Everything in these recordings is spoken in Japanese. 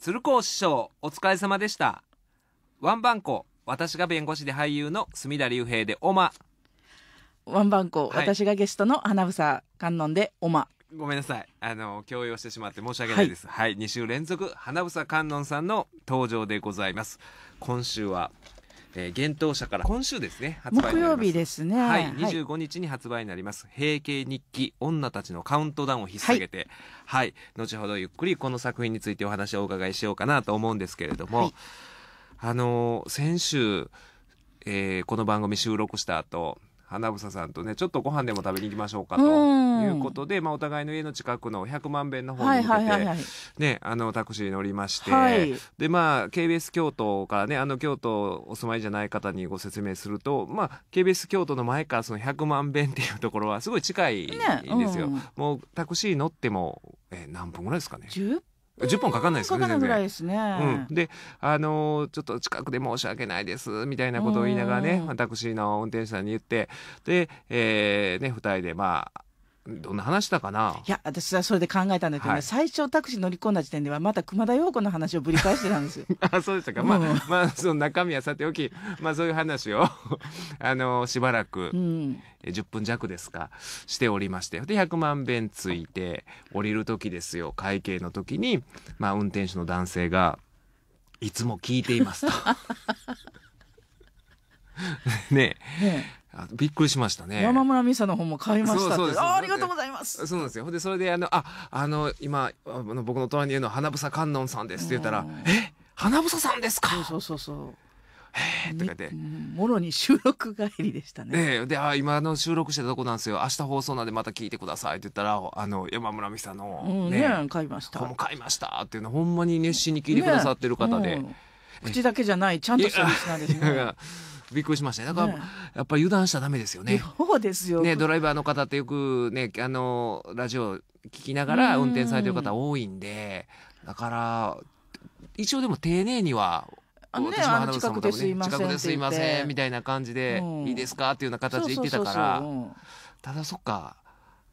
鶴光師匠、お疲れ様でした。ワンバンコ、私が弁護士で俳優の隅田隆平でおま。ワンバンコ、はい、私がゲストの花房観音でおま。ごめんなさい。あの、強要してしまって申し訳ないです。はい、はい、2週連続、花房観音さんの登場でございます。今週は、えー、厳冬社から今週ですね発売木曜日ですねはい25日に発売になります、はい、平家日記女たちのカウントダウンを引っ提げて、はい、はい、後ほどゆっくりこの作品についてお話をお伺いしようかなと思うんですけれども、はい、あのー、先週えー、この番組収録した後花房さんとねちょっとご飯でも食べに行きましょうかということで、まあ、お互いの家の近くの100万遍の方に向けて、ね、あのタクシーに乗りまして、はい、でまあ KBS 京都からねあの京都お住まいじゃない方にご説明すると、まあ、KBS 京都の前からその100万遍っていうところはすごい近いんですよ。ねうん、もうタクシー乗ってもえ何分ぐらいですかね10 10本かかんないですねかかぐらいですね、うん、であのー、ちょっと近くで申し訳ないですみたいなことを言いながらね、タクシーの運転手さんに言ってで、えーね、二人でまあどんな話だかないや私はそれで考えたんだけどね、はい最初タクシー乗り込んだ時点ではまた熊田曜子の話をぶり返してたんですよ あそうでしたか、まあうんまあその中身はさておき、まあ、そういう話を あのしばらく、うんえ10分弱ですかしておりましてで100万遍ついて降りる時ですよ会計の時に、まあ、運転手の男性が「いつも聞いています」と。ねねあびっくりしましたね。山村美沙の本も買いましたってあ。ありがとうございます。そうなんですよ。で、それで、あの、あ、あの、今、あの僕の隣にいるのは花房観音さんですって言ったら、え花房さんですかそうそうそうえとかでもろに収録帰りでしたね。ねであ今の収録してたとこなんですよ明日放送なんでまた聞いてくださいって言ったらあの山村美さんの、うんね、買いました買いましたっていうのほんまに熱心に聞いてくださってる方で、ね口だけじゃないちゃんとしたリスナーですね。びっくりしましただから、やっぱり油断しちゃダメですよねそうですよねドライバーの方ってよくねあのラジオ聞きながら運転されてる方多いんで、だから一応でも丁寧にはあのね、あの近くですいません、近くですいませんみたいな感じで、いいですかっていうような形で言ってたからただそっか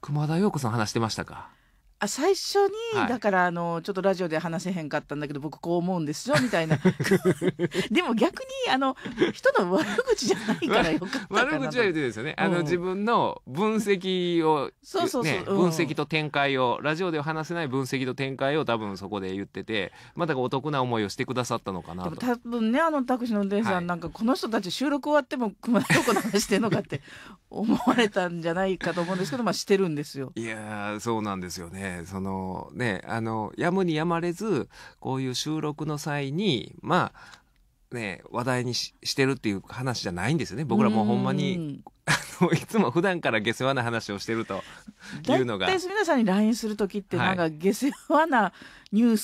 熊田曜子さん話してましたかあ最初に、はいだからあのちょっとラジオで話せへんかったんだけど僕こう思うんですよみたいな でも逆にあの人の悪口じゃないからよかったかな悪口は言ってですよね。あの自分の分析をそうそうそうね分析と展開をラジオでは話せない分析と展開を多分そこで言ってて、またお得な思いをしてくださったのかなと。多分ねあのタクシーの運転手さはいんなんか、この人たち収録終わっても熊田どこの話してんのかって思われたんじゃないかと思うんですけどまあしてるんですよ。いやーそうなんですよね。えー、そのね、あの、やむにやまれず、こういう収録の際に、まあ、ね、話題にしてるっていう話じゃないんですよね。僕らもうほんまに、あの、いつも普段から下世話な話をしてるというのが。大体皆さんに LINE する時って、なんか下世話なニュー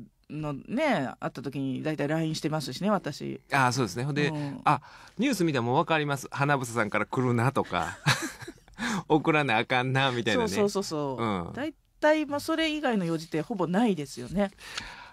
スのね、あった時に大体 LINE してますしね、私。ああ、そうですね。ほんで、あ、ニュース見たらもうわかります。花房さんから来るなとか。送らなあかんなみたいなねそうそうそうそう、うん、大対、まあ、それ以外の用事ってほぼないですよね。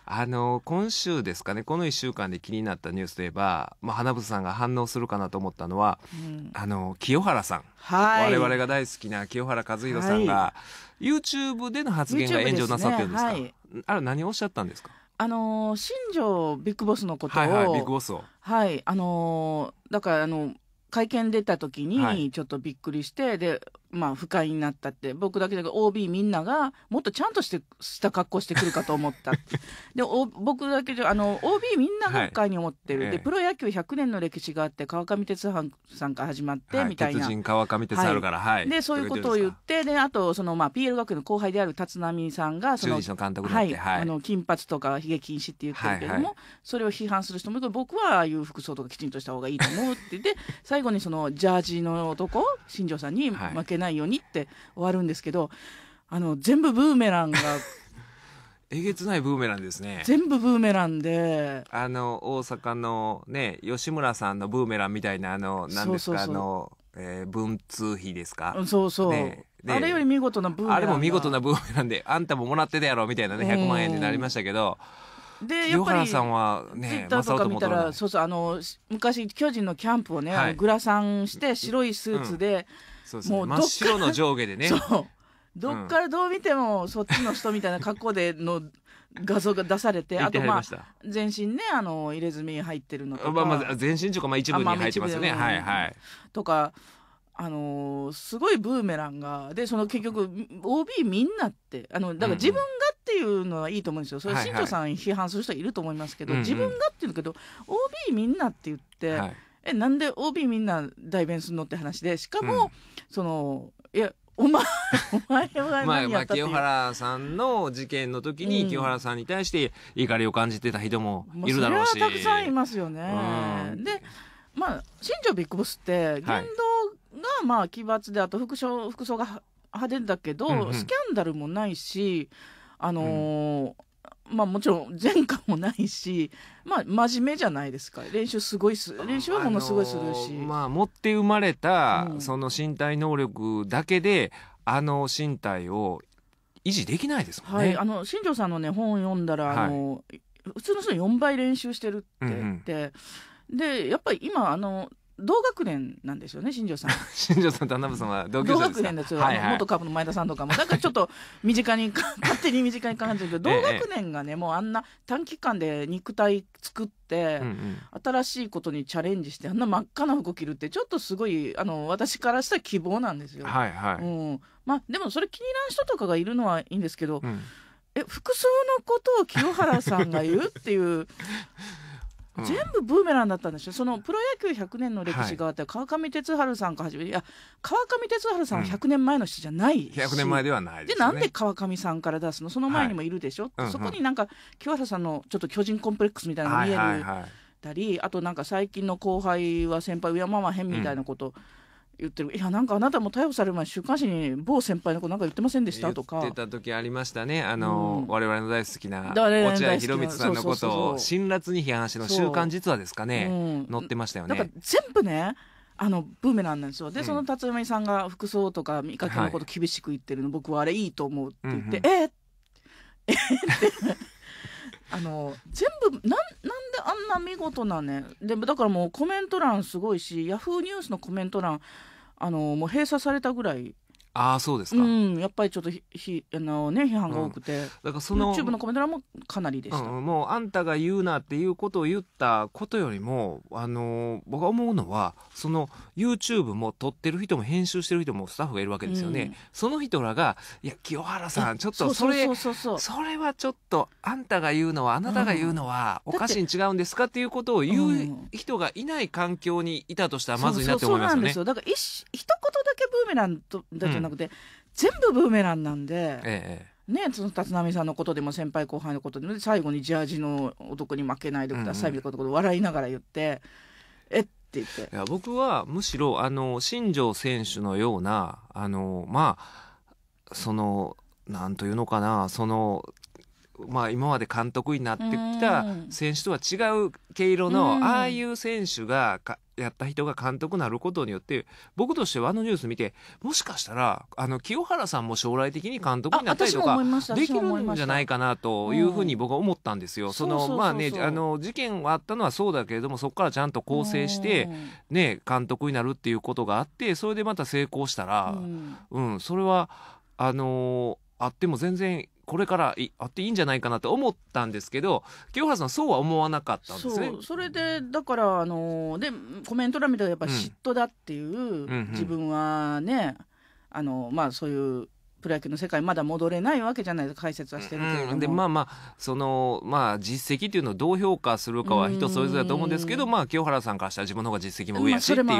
あの今週ですかねこの1週間で気になったニュースといえば、まあ、花房さんが反応するかなと思ったのは、うん、あの清原さん、はい、我々が大好きな清原和博さんが、はい、YouTube での発言が炎上なさってるんですか、ねはい、あれ何をおっしゃったんですかあの新庄ビッグボスのことを、はいはい、ビッグボスをはいあのだからあの会見出た時にちょっとびっくりして、はい、でまあ、不快になったって、僕だけじゃなく OB みんなが、もっとちゃんとしてした格好してくるかと思った。で、o、僕だけじゃ、あの、OB みんなが不快に思ってる。はい、で、プロ野球100年の歴史があって、川上哲さんから始まって、はい、みたいな。川上哲治から、はい、で、そういうことを言って、で、あと、その、まあ、PL 学園の後輩である立浪さんが、その、のはい、あの、金髪とか髭禁止って言ってるけれども、はいはい、それを批判する人もいる僕はああいう服装とかきちんとした方がいいと思うって言って、最後にその、ジャージの男、新庄さんに負けない、ないようにって終わるんですけどあの全部ブーメランが えげつないブーメランですね全部ブーメランであの大阪のね吉村さんのブーメランみたいなあの何ですかあの、えー、文通費ですかそうそう、ねあれより見事なブーメランあれも見事なブーメランであんたももらってたやろみたいなね100万円になりましたけど。でやっぱりさんはねツイとか見たらそうそうあの昔巨人のキャンプをね、はい、グラサンして白いスーツで、うんそうですね真っ白の上下でねそうどっからどう見てもそっちの人みたいな格好での画像が出されてあとまあ全身ねあの入れ墨入ってるのとか、まあ、まあ全身とかまあ一部に入ってますよね、はいはいとかあのー、すごいブーメランがでその結局 OB みんなってあのだから自分がっていうのはいいと思うんですよ、それ新庄さん批判する人いると思いますけど、はいはい、自分がっていうけど OB みんなって言って、はい、えなんで OB みんな代弁するのって話でしかも、うん、そのいやお前、お前は何やったっていう。まあ、清原さんの事件の時に、清原さんに対して怒りを感じてた人もいるだろうし。まあ、それはたくさんいますよね。で、まあ、新庄ビッグボスって、言動がまあ奇抜で、あと服装、服装が派手だけど、うんうん、スキャンダルもないし、あのーうん、まあもちろん前科もないし、まあ真面目じゃないですか。練習すごいす、練習はものすごいするし。あのー、まあ持って生まれた、その身体能力だけで、あの身体を維持できないですもんね。はい、あの、新庄さんのね、本読んだら、はい、あの、普通の人4倍練習してるって言って、うんうん、で、やっぱり今、あの、同学年なんですよね新庄さん 新庄さんと花部さんは同級生ですか同学年ですよ、はいはい、元株の前田さんとかもだからちょっと身近に勝手に身近に感じるけど同学年がね、ええ、もうあんな短期間で肉体作って、うんうん、新しいことにチャレンジしてあんな真っ赤な服着るってちょっとすごいあの私からしたら希望なんですよ、はいはい、うん、まあでもそれ気に入らん人とかがいるのはいいんですけど、うん、え服装のことを清原さんが言うっていう 全部ブーメランだったんでしょそのプロ野球100年の歴史があって、はい、川上哲治さんかはめいや川上哲治さんは100年前の人じゃないし、うん、100年前ではないで、ね、なんで川上さんから出すのその前にもいるでしょ、はい、そこになんか清原さんのちょっと巨人コンプレックスみたいなの見える。はいはいはいたりあとなんか最近の後輩は先輩上敬わへんみたいなこと言ってるいやなんかあなたも逮捕される前週刊誌に某先輩の子なんか言ってませんでしたとか言ってた時ありましたねあの、うん、我々の大好きな落合博満さんのことを辛辣に批判しの「週刊実は」ですかね、うん、載ってましたよね。なんか全部ねあのブーメランなんですよで、うん、その辰巳さんが服装とか見かけのこと厳しく言ってるの、はい、僕はあれいいと思うって言って、うんうん、ええっってあの全部なんなんであんな見事なねでもだからもうコメント欄すごいしヤフーニュースのコメント欄あのもう閉鎖されたぐらいああそうですか、うん、やっぱりちょっとひあの、ね、批判が多くて、うん、だからその YouTube のコメント欄もかなりでした、うん、もうあんたが言うなっていうことを言ったことよりもあの僕が思うのはその YouTube も撮ってる人も編集してる人もスタッフがいるわけですよね、その人らが「いや清原さんちょっとそれそれはちょっとあんたが言うのはあなたが言うのはおかしいに違うんですか?」っていうことを言う人がいない環境にいたとしたらまずいなって思いますよね。そうなんですよだから一言だけブーメランとだとなくて全部ブーメランなんで。ええね、その立浪さんのことでも先輩後輩のことでも最後にジャージの男に負けないでくださいみたいなことを笑いながら言って、うん、えって言っていや僕はむしろあの新庄選手のようなあのまあそのなんというのかなそのまあ、今まで監督になってきた選手とは違う毛色のああいう選手がやった人が監督になることによって僕としてはあのニュース見てもしかしたらあの清原さんも将来的に監督になったりとかできるんじゃないかなというふうに僕は思ったんですよ。そのまあねあの事件はあったのはそうだけれどもそこからちゃんと構成してね監督になるっていうことがあってそれでまた成功したらうんそれはあのあっても全然これからいあっていいんじゃないかなと思ったんですけど清原さんそうは思わなかったんですねそれでだからあのでコメント欄見たらやっぱ嫉妬だっていう、うんうんうん、自分はねあのまあそういうプロ野球の世界まだ戻れないわけじゃないですか解説はしてるけうん、でまあまあそのまあ実績っていうのをどう評価するかは人それぞれだと思うんですけど、まあ清原さんからしたら自分の方が実績も上やしっていう、ま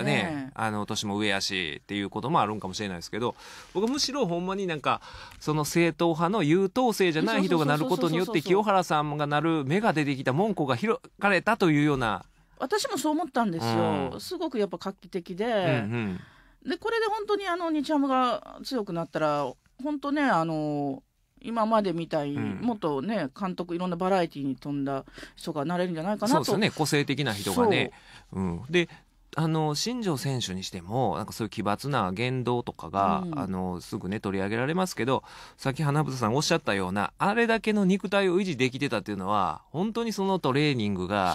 あ、ね、ね、あの年も上やしっていうこともあるんかもしれないですけど僕むしろほんまになんかその正統派の優等生じゃない人がなることによって清原さんがなる目が出てきた門戸が広がれたというような私もそう思ったんですよ、うん、すごくやっぱ画期的で。うんうんで、これで本当にあの、日ハムが強くなったら、本当ね、あの、今までみたいに、もっとね、監督、いろんなバラエティーに富んだ人がなれるんじゃないかなと。そうですね、個性的な人がね。ううん、であの新庄選手にしてもなんかそういう奇抜な言動とかが、うん、あのすぐね取り上げられますけどさっき花房さんおっしゃったようなあれだけの肉体を維持できてたっていうのは本当にそのトレーニングが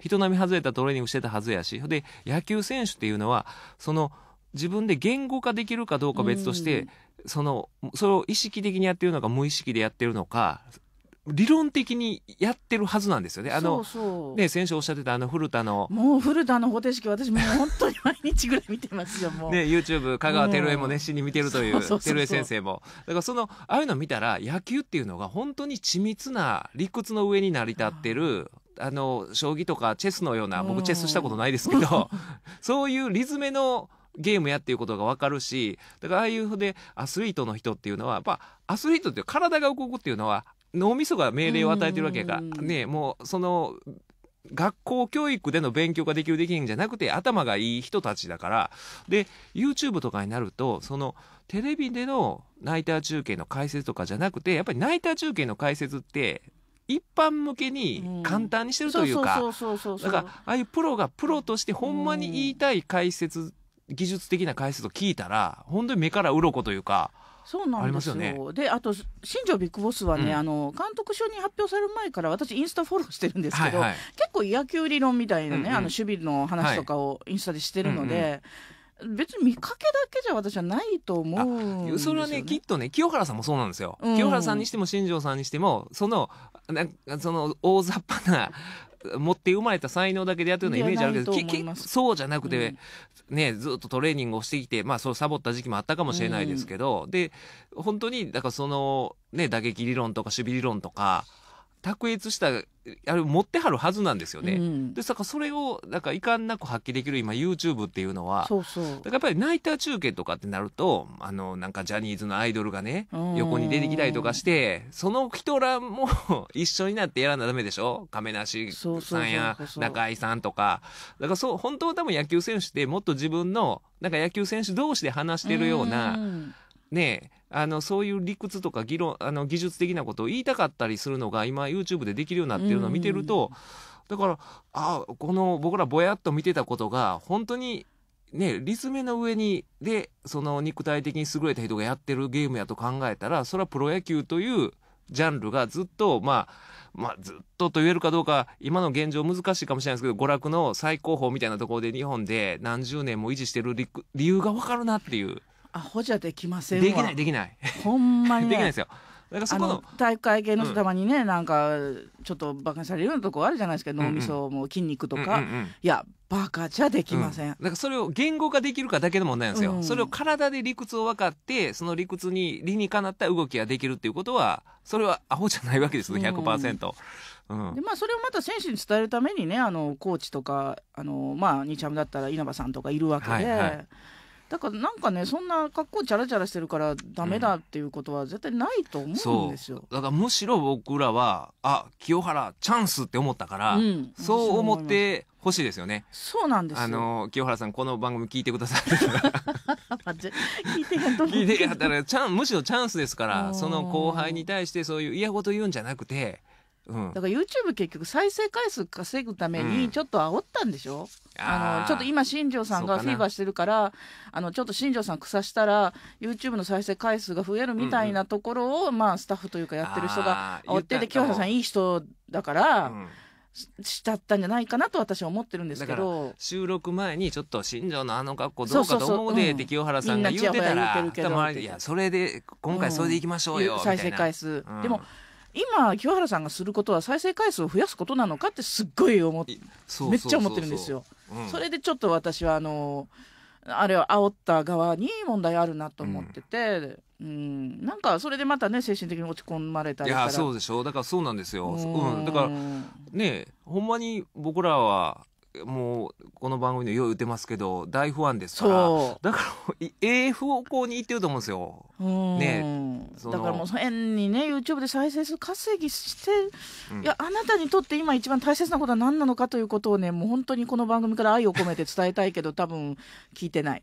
人並み外れたトレーニングしてたはずやしで野球選手っていうのはその。自分で言語化できるかどうか別として、そのそれを意識的にやってるのか無意識でやってるのか理論的にやってるはずなんですよね。あのね先週おっしゃってたあの古田のもう古田の方程式私もう本当に毎日ぐらい見てますよね YouTube 香川照江も熱心に見てるという照江先生もだからそのああいうの見たら野球っていうのが本当に緻密な理屈の上に成り立ってる。あの将棋とかチェスのような僕チェスしたことないですけど、そういうリズムのゲームやっていうことが分かるしだからああいうふうでアスリートの人っていうのはやっぱアスリートって体が動くっていうのは脳みそが命令を与えてるわけやからねもうその学校教育での勉強ができるできんじゃなくて頭がいい人たちだからで YouTube とかになるとそのテレビでのナイター中継の解説とかじゃなくてやっぱりナイター中継の解説って一般向けに簡単にしてるというかだからああいうプロがプロとしてほんまに言いたい解説って技術的な回数と聞いたら本当に目から鱗というか。そうなんですよ。あね、で、あと、新庄ビッグボスはね、うん、あの、監督署に発表される前から、私、インスタフォローしてるんですけど、はいはい、結構野球理論みたいなね、うんうん、あの、守備の話とかをインスタでしてるので、はいうん別に見かけだけじゃ私はないと思う、ね、それはねきっとね清原さんもそうなんですよ、うん、清原さんにしても新庄さんにしてもそのなその大雑把な持って生まれた才能だけでやってるようなイメージあるけどそうじゃなくて、うん、ねずっとトレーニングをしてきてまあそうサボった時期もあったかもしれないですけど、うん、で本当にだからそのね打撃理論とか守備理論とか卓越したあれ持ってはるはずなんですよね。うん、でだからそれをなんかいかんなく発揮できる今 YouTube っていうのはそうそうだからやっぱりナイター中継とかってなるとあのなんかジャニーズのアイドルがね横に出てきたりとかしてその人らも 一緒になってやらなダメでしょ亀梨さんや中居さんとかだからそう本当は多分野球選手ってもっと自分のなんか野球選手同士で話してるようなねえあのそういう理屈とか議論あの技術的なことを言いたかったりするのが今 YouTube でできるようになってるのを見てると、だからあこの僕らぼやっと見てたことが本当にね、リズムの上にでその肉体的に優れた人がやってるゲームやと考えたらそれはプロ野球というジャンルがずっとまあまあずっとと言えるかどうか今の現状難しいかもしれないですけど娯楽の最高峰みたいなところで日本で何十年も維持してる理由が分かるなっていう。アホじゃできませんできないできないほんまに、ね、できないですよだからそこの体育会系の人たまにね、うん、なんかちょっとバカにされるようなとこあるじゃないですか、脳みそも筋肉とか、うんうん、いやバカじゃできません、うん、だからそれを言語化できるかだけの問題なんですよ、うん、それを体で理屈を分かってその理屈に理にかなった動きができるっていうことはそれはアホじゃないわけです100%。うんでまあ、それをまた選手に伝えるためにねあのコーチとかあの、まあ、日ハムだったら稲葉さんとかいるわけで、はいはいだからなんかねそんな格好チャラチャラしてるからダメだっていうことは絶対ないと思うんですよ、うん、だからむしろ僕らはあ清原チャンスって思ったから、うん、そう思ってほしいですよねそうなんですあの清原さんこの番組聞いてください 聞いてや聞いてったらチャンむしろチャンスですからその後輩に対してそういう嫌事言うんじゃなくて、うん、だから YouTube 結局再生回数稼ぐためにちょっと煽ったんでしょ、うんあのちょっと今新庄さんがフィーバーしてるからあのちょっと新庄さんくさしたら YouTube の再生回数が増えるみたいなところを、うんうん、まあ、スタッフというかやってる人がおってで清原さんいい人だから。うんしちゃったんじゃないかなと私は思ってるんですけど収録前にちょっと新庄のあの格好どうかと思うでって清原さんが言ってたら、ういやそれで今回それでいきましょうよ、うん、再生回数、うん、でも今清原さんがすることは再生回数を増やすことなのかってすっごい思ってめっちゃ思ってるんですよ。それでちょっと私はあのあれは煽った側に問題あるなと思ってて、うん、うん、なんかそれでまたね精神的に落ち込まれたりいやそうでしょう。だからそうなんですよ、うん、だからねほんまに僕らはもうこの番組でよう言ってますけど大ファンですからだからえ方向に言ってると思うんですよ。ねだからもう変にね YouTube で再生数稼ぎして、うん、いやあなたにとって今一番大切なことは何なのかということをねもう本当にこの番組から愛を込めて伝えたいけど多分聞いてない。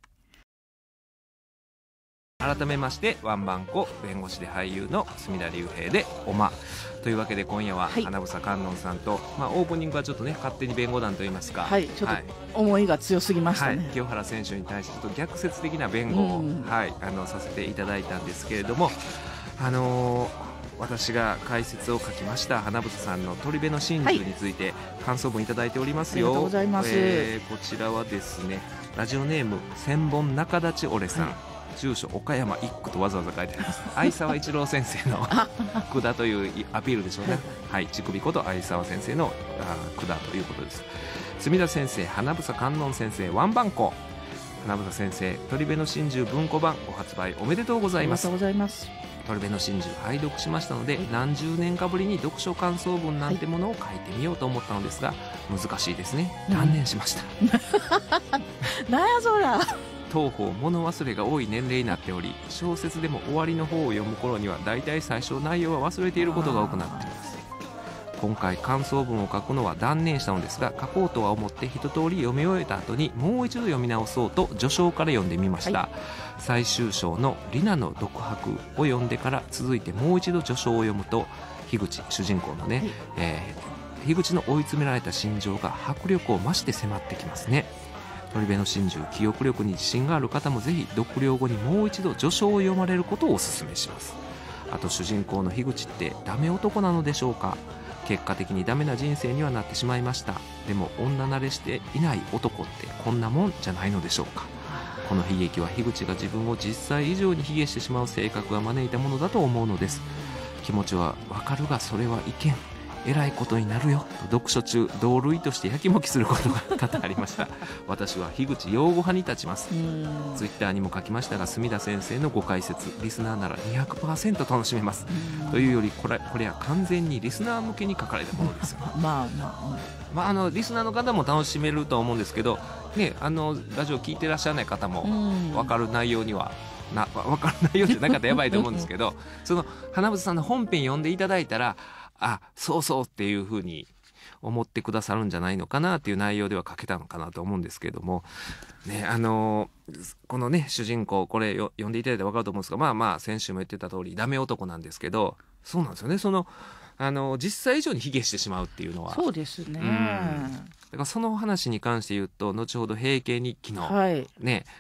改めましてワンバンコ弁護士で俳優の隅田隆平でおまというわけで今夜は花房観音さんと、まあ、オープニングはちょっとね勝手に弁護団といいますか、はい、ちょっと思いが強すぎましたね、はい、清原選手に対してちょっと逆説的な弁護を、はい、あのさせていただいたんですけれども、あのー私が解説を書きました花房さんの鳥部の真珠について感想文いただいておりますよ、はい、えー、こちらはですねラジオネーム千本中立オレさん、はい住所岡山一区とわざわざ書いてあります相沢一郎先生の句だというアピールでしょうねはい乳首こと相沢先生の句だということです墨田先生花房観音先生ワンバンコ花房先生鳥辺の真珠文庫版ご発売おめでとうございますありがとうございます鳥辺の真珠拝読しましたので何十年かぶりに読書感想文なんてものを書いてみようと思ったのですが難しいですね断念しました、うん、なんやそら当方物忘れが多い年齢になっており小説でも終わりの方を読む頃には大体最初内容は忘れていることが多くなっています今回感想文を書くのは断念したのですが書こうとは思って一通り読み終えた後にもう一度読み直そうと序章から読んでみました、はい、最終章の「リナの独白」を読んでから続いてもう一度序章を読むと樋口主人公のね、はい、えー、樋口の追い詰められた心情が迫力を増して迫ってきますね鳥部の真珠記憶力に自信がある方もぜひ読了後にもう一度序章を読まれることをおすすめしますあと主人公の樋口ってダメ男なのでしょうか結果的にダメな人生にはなってしまいましたでも女慣れしていない男ってこんなもんじゃないのでしょうかこの悲劇は樋口が自分を実際以上に卑下してしまう性格が招いたものだと思うのです気持ちはわかるがそれはいけんえらいことになるよと読書中同類としてやきもきすることが多々ありました 私は樋口擁護派に立ちますツイッターにも書きましたが隅田先生のご解説リスナーなら200%楽しめますというよりこれこれは完全にリスナー向けに書かれたものですよまあ まあ、まあ、あのリスナーの方も楽しめると思うんですけど、ね、あのラジオ聞いてらっしゃらない方も分かる内容にはな分からないようじゃなかったらやばいと思うんですけど その花房さんの本編読んでいただいたらあそうそうっていうふうに思ってくださるんじゃないのかなっていう内容では書けたのかなと思うんですけれども、ね、あのー、このね主人公これよ読んでいただいて分かると思うんですがまあまあ先週も言ってた通りダメ男なんですけどそうなんですよねそのあのー、実際以上に卑下してしまうっていうのはそうですね、うん、だからその話に関して言うと後ほど「平家日記の、ね」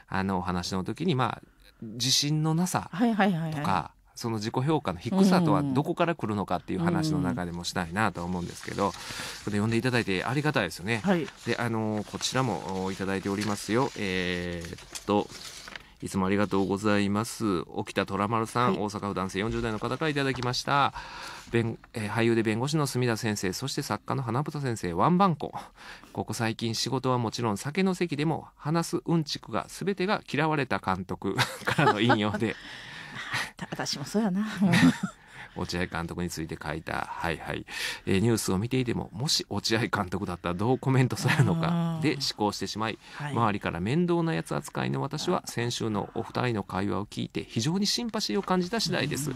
はい、あのお話の時にまあ自信のなさとか。はいはいはいはいその自己評価の低さとはどこから来るのかっていう話の中でもしたいなと思うんですけど、これ読んでいただいてありがたいですよね。はい、で、あのこちらもいただいておりますよ。えー、っと、いつもありがとうございます。沖田虎丸さん、はい、大阪府男性40代の方からいただきました。弁えー、俳優で弁護士の隅田先生、そして作家の花豚先生、ワンバンコ。ここ最近仕事はもちろん酒の席でも話すうんちくが全てが嫌われた監督からの引用で。私もそうやな 落合監督について書いた、はいはい、えー、ニュースを見ていても、もし落合監督だったらどうコメントされるのかで思考してしまい、はい、周りから面倒なやつ扱いの私は、先週のお二人の会話を聞いて、非常にシンパシーを感じた次第です。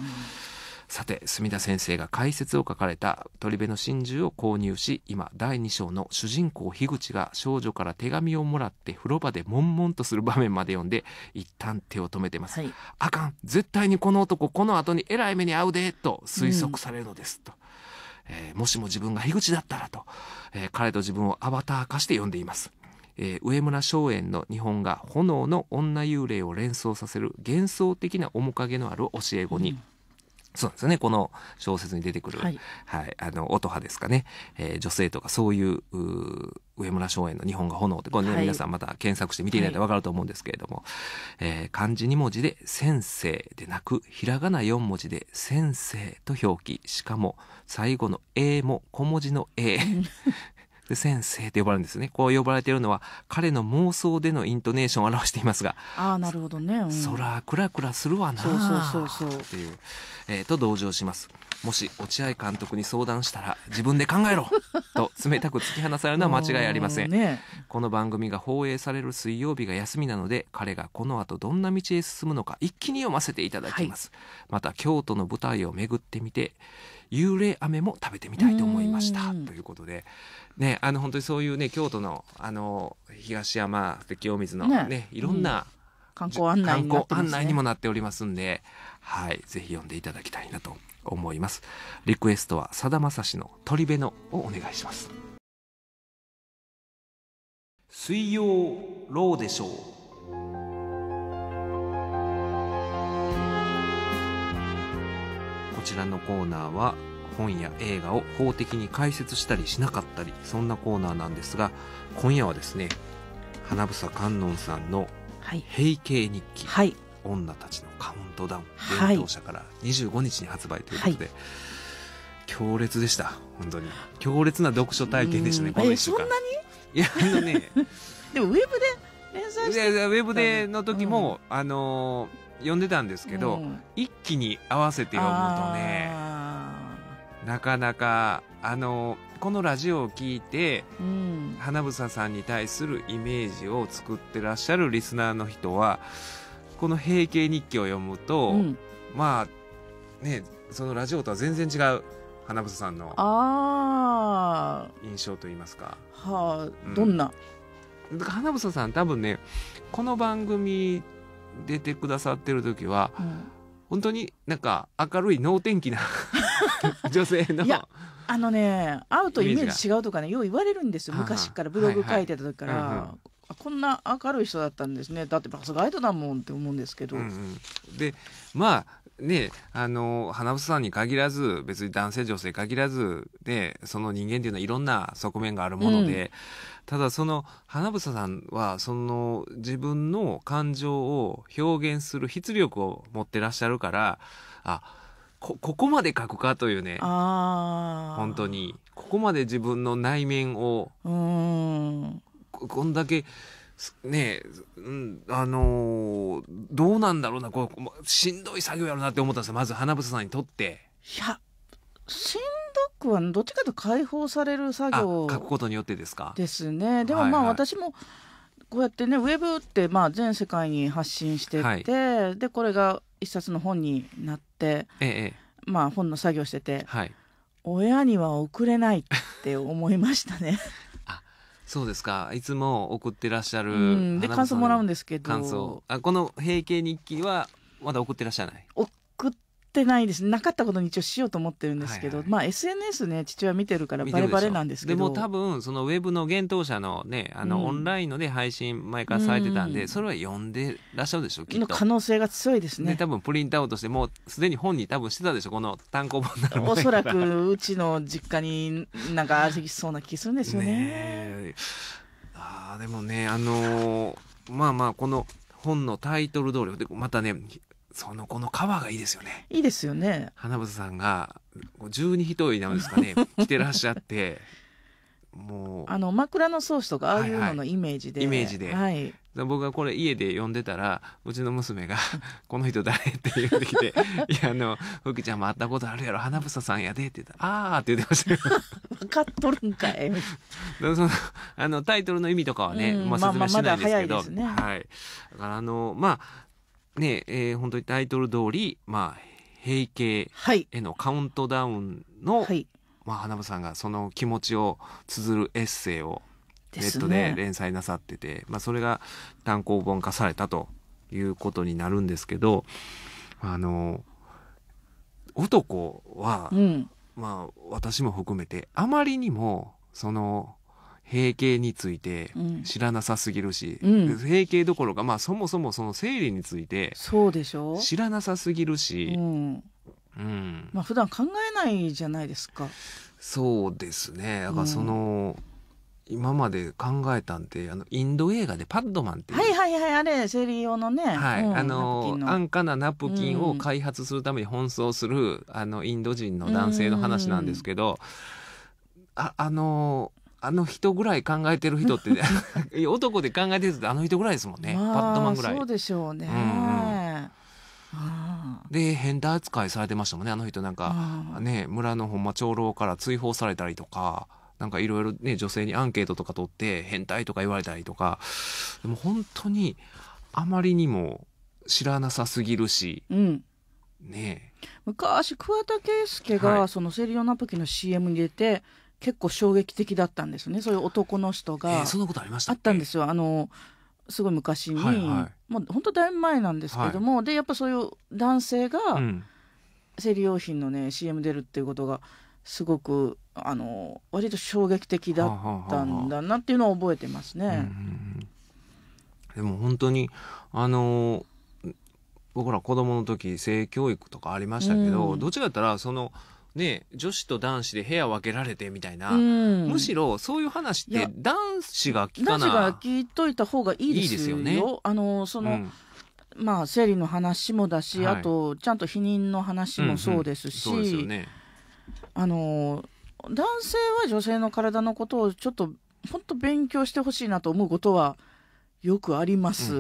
さて墨田先生が解説を書かれた「鳥部の真珠」を購入し今第2章の主人公樋口が少女から手紙をもらって風呂場で悶々とする場面まで読んで一旦手を止めてます。はい、あかん絶対にこの男この後にえらい目に遭うでと推測されるのです、うん、と。えー、もしも自分が樋口だったらと、えー、彼と自分をアバター化して呼んでいます。えー、上村松園の日本が炎の女幽霊を連想させる幻想的な面影のある教え子に、うんそうですねこの小説に出てくる、はい、はい、あの音羽ですかね、えー、女性とかそういう上村松園の「日本が炎」ってこれね、ね、はい、皆さんまた検索して見ていただいて分かると思うんですけれども、はい、えー、漢字2文字で「先生」でなくひらがな4文字で「先生」と表記しかも最後の「A」も小文字の「A」で先生って呼ばれるんですねこう呼ばれているのは彼の妄想でのイントネーションを表していますがああなるほどね、うん、そらくらくらするわなそうそうそうそうっていう、えー、と同情しますもし落合監督に相談したら自分で考えろと冷たく突き放されるのは間違いありません、ね、この番組が放映される水曜日が休みなので彼がこの後どんな道へ進むのか一気に読ませていただきます、はい、また京都の舞台を巡ってみて幽霊飴も食べてみたいと思いましたということで、ね、あの本当にそういうね京都のあの東山清水のね、ね、いろんな、観光案内、ね、案内にもなっておりますんで、はい、ぜひ読んでいただきたいなと思います。リクエストはさだまさしの鳥辺のをお願いします。水曜ローでしょう。ちらのコーナーは本や映画を法的に解説したりしなかったり、そんなコーナーなんですが、今夜はですね、花房観音さんの平景日記、はい、女たちのカウントダウン、伝統者から25日に発売ということで、はい強烈でした。本当に。強烈な読書体験でしたね、この一週間。いや、あのね。でも、ウェブで連載して、やウェブでの時も、うん、あのー読んでたんですけど、うん、一気に合わせて読むとねなかなかあのこのラジオを聞いて、うん、花房さんに対するイメージを作ってらっしゃるリスナーの人はこの「平家日記」を読むと、うん、まあねそのラジオとは全然違う花房さんの印象といいますか。はあ、どんな、花房さん多分ねこの番組出てくださってる時は、うん、本当になんか明るい能天気な 女性の。あのね会うとイメージ違うとかねよう言われるんですよ昔からブログ書いてた時から。こんな明るい人だったんですねだってバスガイドだもんって思うんですけど。うんうん、でまあねあの花房さんに限らず別に男性女性限らずでその人間っていうのはいろんな側面があるもので、ただその花房さんはその自分の感情を表現する筆力を持ってらっしゃるからあこここまで書くかというね本当にここまで自分の内面をうんこんだけねえ、うん、あのー、どうなんだろうなこうしんどい作業やろうなって思ったんですよまず花房さんにとって。いやしんクはどっちかと解放される作業書くことによってですかですねでもまあ私もこうやってねウェブってまあ全世界に発信してって、はい、でこれが一冊の本になって、ええ、まあ本の作業してて、はい、親には送れないって思いましたね。そうですか。いつも送ってらっしゃる。うん、で感想もらうんですけど。感想。あこの閉経日記はまだ送ってらっしゃらない。送てないですなかったことに一応しようと思ってるんですけど、はいはい、まあ SNS ね父親見てるからバレバレなんですけどでも多分そのウェブの幻冬舎のねあの、オンラインので配信前からされてたんで、うん、それは読んでらっしゃるでしょきっと可能性が強いですね多分プリントアウトしてもうすでに本に多分してたでしょこの単行本なのおそらくうちの実家になんかあきそうな気するんですよねねあでもねあのー、まあまあこの本のタイトル通りでまたねそのこのカがいいですよね。いいですよね。花房さんが十二一人なんですかね着 てらっしゃってもうあの枕草子とかああいうののイメージで、はいはい、イメージで、はい、僕がこれ家で呼んでたらうちの娘が「この人誰?」って言ってきて「いやあのきちゃんも会ったことあるやろ花房さんやで」って言ったら「ああ」って言ってました分かっとるんかい そのあのタイトルの意味とかはね、うん、まあ、説明しないですけど、まあまだ早いですね、はい、だからあのまあねえー、本当にタイトル通り、まあ、平景へのカウントダウンの、はい、まあ、花部さんがその気持ちを綴るエッセイをネットで連載なさってて、ね、まあ、それが単行本化されたということになるんですけどあの男は、うん、まあ、私も含めてあまりにもその閉経について知らなさすぎるし、うん、閉経どころか、まあ、そもそもその生理についてそうでしょう知らなさすぎるし、うんうん、まあ普段考えないじゃないですか。そうですねだからその、うん、今まで考えたんってあのインド映画で「パッドマン」ってはいはいはいあれ生理用のね、はい、うん、あの安価なナプキンを開発するために奔走する、あのインド人の男性の話なんですけど、ああのあの人ぐらい考えてる人って 男で考えてるってあの人ぐらいですもんね、まあ、パットマンぐらいそうでしょうね、うん、で変態扱いされてましたもんねあの人なんかね村のほんま長老から追放されたりとかなんかいろいろね女性にアンケートとか取って変態とか言われたりとかでも本当にあまりにも知らなさすぎるし、うん、ね昔桑田佳祐がその生理用ナプキの CM に出て、はい結構衝撃的だったんですねそういう男の人が、えー、そんなことありましたあったんですよあのすごい昔に、はいはい、もう本当だいぶ前なんですけども、はい、でやっぱそういう男性が、生理用品のね CM 出るっていうことがすごくあの割と衝撃的だったんだなっていうのを覚えてますね。でも本当にあの僕ら子供の時性教育とかありましたけど、うん、どっちかったらそのね、女子と男子で部屋を分けられてみたいな、うん、むしろそういう話って男子が聞かない男子が聞いといた方がいいですよね。あのその、うんまあ、生理の話もだし、はい、あとちゃんと避妊の話もそうですし、あの男性は女性の体のことをちょっと本当勉強してほしいなと思うことはよくあります。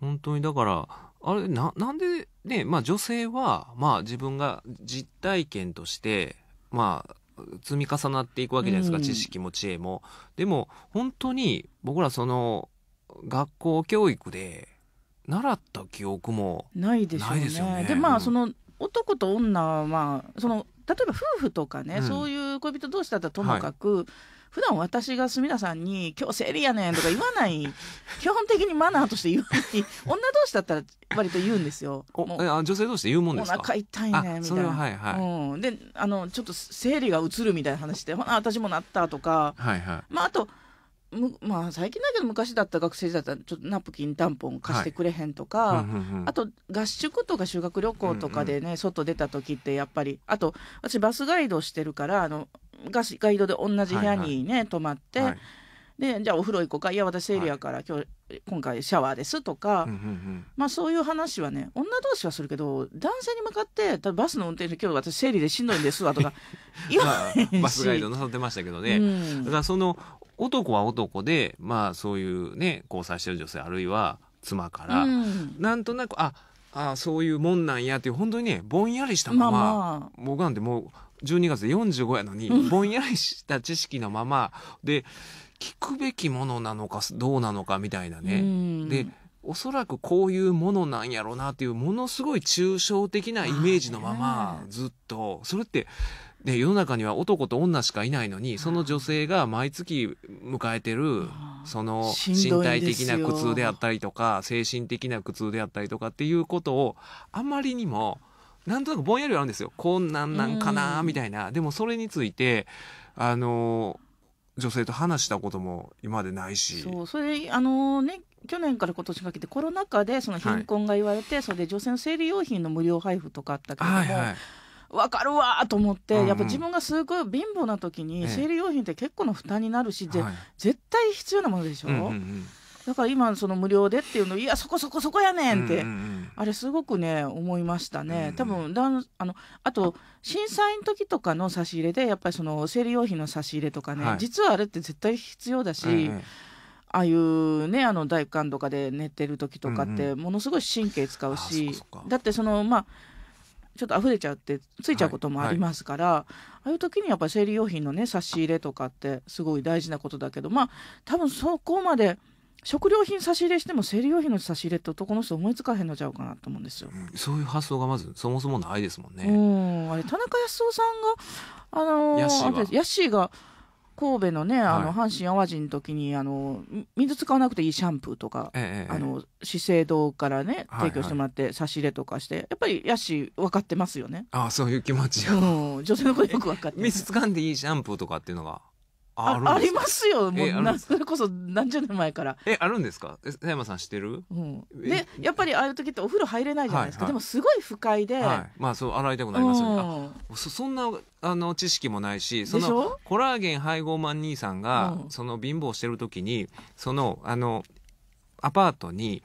本当にだからあれななんでで、まあ女性は、まあ自分が実体験として、まあ、積み重なっていくわけじゃないですか、うん、知識も知恵も。でも、本当に僕らその、学校教育で、習った記憶もないですよね。で、ね、まあ、その、男と女は、まあ、その、例えば夫婦とかね、うん、そういう恋人同士だったらともかく、はい普段私が隅田さんに「今日生理やねん」とか言わない 基本的にマナーとして言わない女同士だったら割と言うんですよ。おあ女性同士で言うもんですかお腹痛いねみたいな。それははいはい。うん、であのちょっと生理がうつるみたいな話で「ほな私もなった」とか、はいはい、まああとむまあ最近だけど昔だった学生時代だったらちょっとナプキンタンポン貸してくれへんとか、はいあと合宿とか修学旅行とかでね、うんうん、外出た時ってやっぱりあと私バスガイドしてるからあのがガイドで同じ部屋にね、はいはい、泊まって、はい、でじゃあお風呂行こうかいや私エリアから、はい、今日今回シャワーですとか、うんうんうん、まあそういう話はね女同士はするけど男性に向かってバスの運転手今日私生理でしんどいんですわとか言わし、まあ、バスガイドなさってましたけどね、うん、だその男は男でまあそういうね交際してる女性あるいは妻から、うん、なんとなくああそういうもんなんやっていう本当にねぼんやりしたまま、まあまあ、僕なんてもう12月で45やのに、ぼんやりした知識のまま、で、聞くべきものなのかどうなのかみたいなね。で、おそらくこういうものなんやろうなっていう、ものすごい抽象的なイメージのまま、ずっと、それって、ね、世の中には男と女しかいないのに、その女性が毎月迎えてる、その身体的な苦痛であったりとか、精神的な苦痛であったりとかっていうことを、あまりにも、なんとなくぼんやりあるんですよこんなんなんかなみたいな、でもそれについてあの女性と話したことも今までないしそうそれあのー、ね去年から今年かけてコロナ禍でその貧困が言われて、はい、それで女性の生理用品の無料配布とかあったけれども。はいはい分かるわと思って、うんうん、やっぱ自分がすごい貧乏な時に生理用品って結構の負担になるし、ええ、絶対必要なものでしょ、うんうんうんだから今その無料でっていうのいやそこそこそこやねんって、うんうん、あれすごくね思いましたね、多分だあのあと震災の時とかの差し入れでやっぱりその生理用品の差し入れとかね、はい、実はあれって絶対必要だし。うんうんああいうねあの大館とかで寝てる時とかってものすごい神経使うし、うんうん、だってそのまあちょっと溢れちゃってついちゃうこともありますから、はいはい、ああいう時にやっぱり生理用品のね差し入れとかってすごい大事なことだけどまあ多分そこまで。食料品差し入れしても生理用品の差し入れって男の人思いつかへんのちゃうかなと思うんですよ、うん、そういう発想がまずそもそもないですもんねうんあれ田中康夫さんがあのヤッシーが神戸のね、あの、阪神・淡路の時に、あの、水使わなくていいシャンプーとか、あの、資生堂からね、提供してもらって、差し入れとかして、やっぱり、シー分かってますよね。ああ、そういう気持ちん、女性のことよく分かって水使んでいいシャンプーとかっていうのがあありますよもうそれこそ何十年前からえあるんですか佐山さん知ってる、うん、でやっぱりああいう時ってお風呂入れないじゃないですか、はいはい、でもすごい不快で、はい、まあそう洗いたくなりますよね、うん、そそんなあの知識もないしそのコラーゲン配合マン兄さんが、うん、その貧乏してる時にそのあのアパートに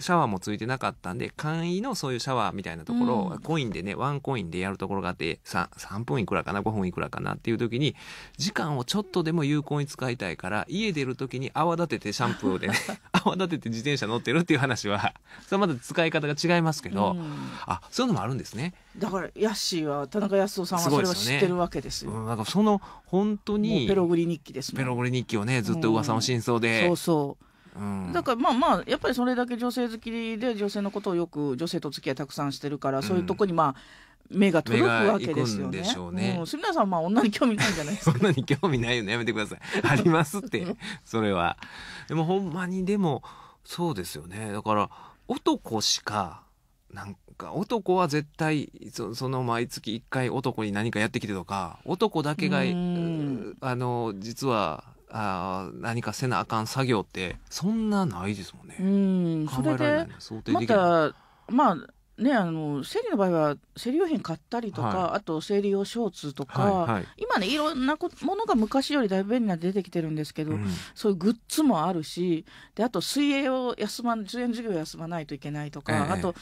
シャワーもついてなかったんで、簡易のそういうシャワーみたいなところを、コインでね、ワンコインでやるところがあって、3, 3分いくらかな、5分いくらかなっていう時に、時間をちょっとでも有効に使いたいから、家出る時に泡立ててシャンプーでね、泡立てて自転車乗ってるっていう話は、それまだ使い方が違いますけど、うん、あ、そういうのもあるんですね。だからヤッシーは田中康夫さんはそれを知ってるわけですよ。すよね、うん、なんかその本当にペログリ日記です、ね、ペログリ日記をねずっと噂の真相で、うん、そうそううん、だからまあまあやっぱりそれだけ女性好きで女性のことをよく女性と付き合いたくさんしてるから、うん、そういうとこにまあ目が届くわけですよね。うねうん、杉さんまあ女に興味ないじゃないですか。女 に興味ないよねやめてください。ありますってそれは。でもほんまにでもそうですよね。だから男しかなんか男は絶対その毎月一回男に何かやってきてとか男だけがあの実はあ何かせなあかん作業ってそんなないですもんね。うんそれでまたまあね、あの生理の場合は生理用品買ったりとか、はい、あと生理用ショーツとか、はいはい、今ねいろんなものが昔よりだいぶ便利な出てきてるんですけど、うん、そういうグッズもあるしであと水泳を休ま受験授業を休まないといけないとか、えあと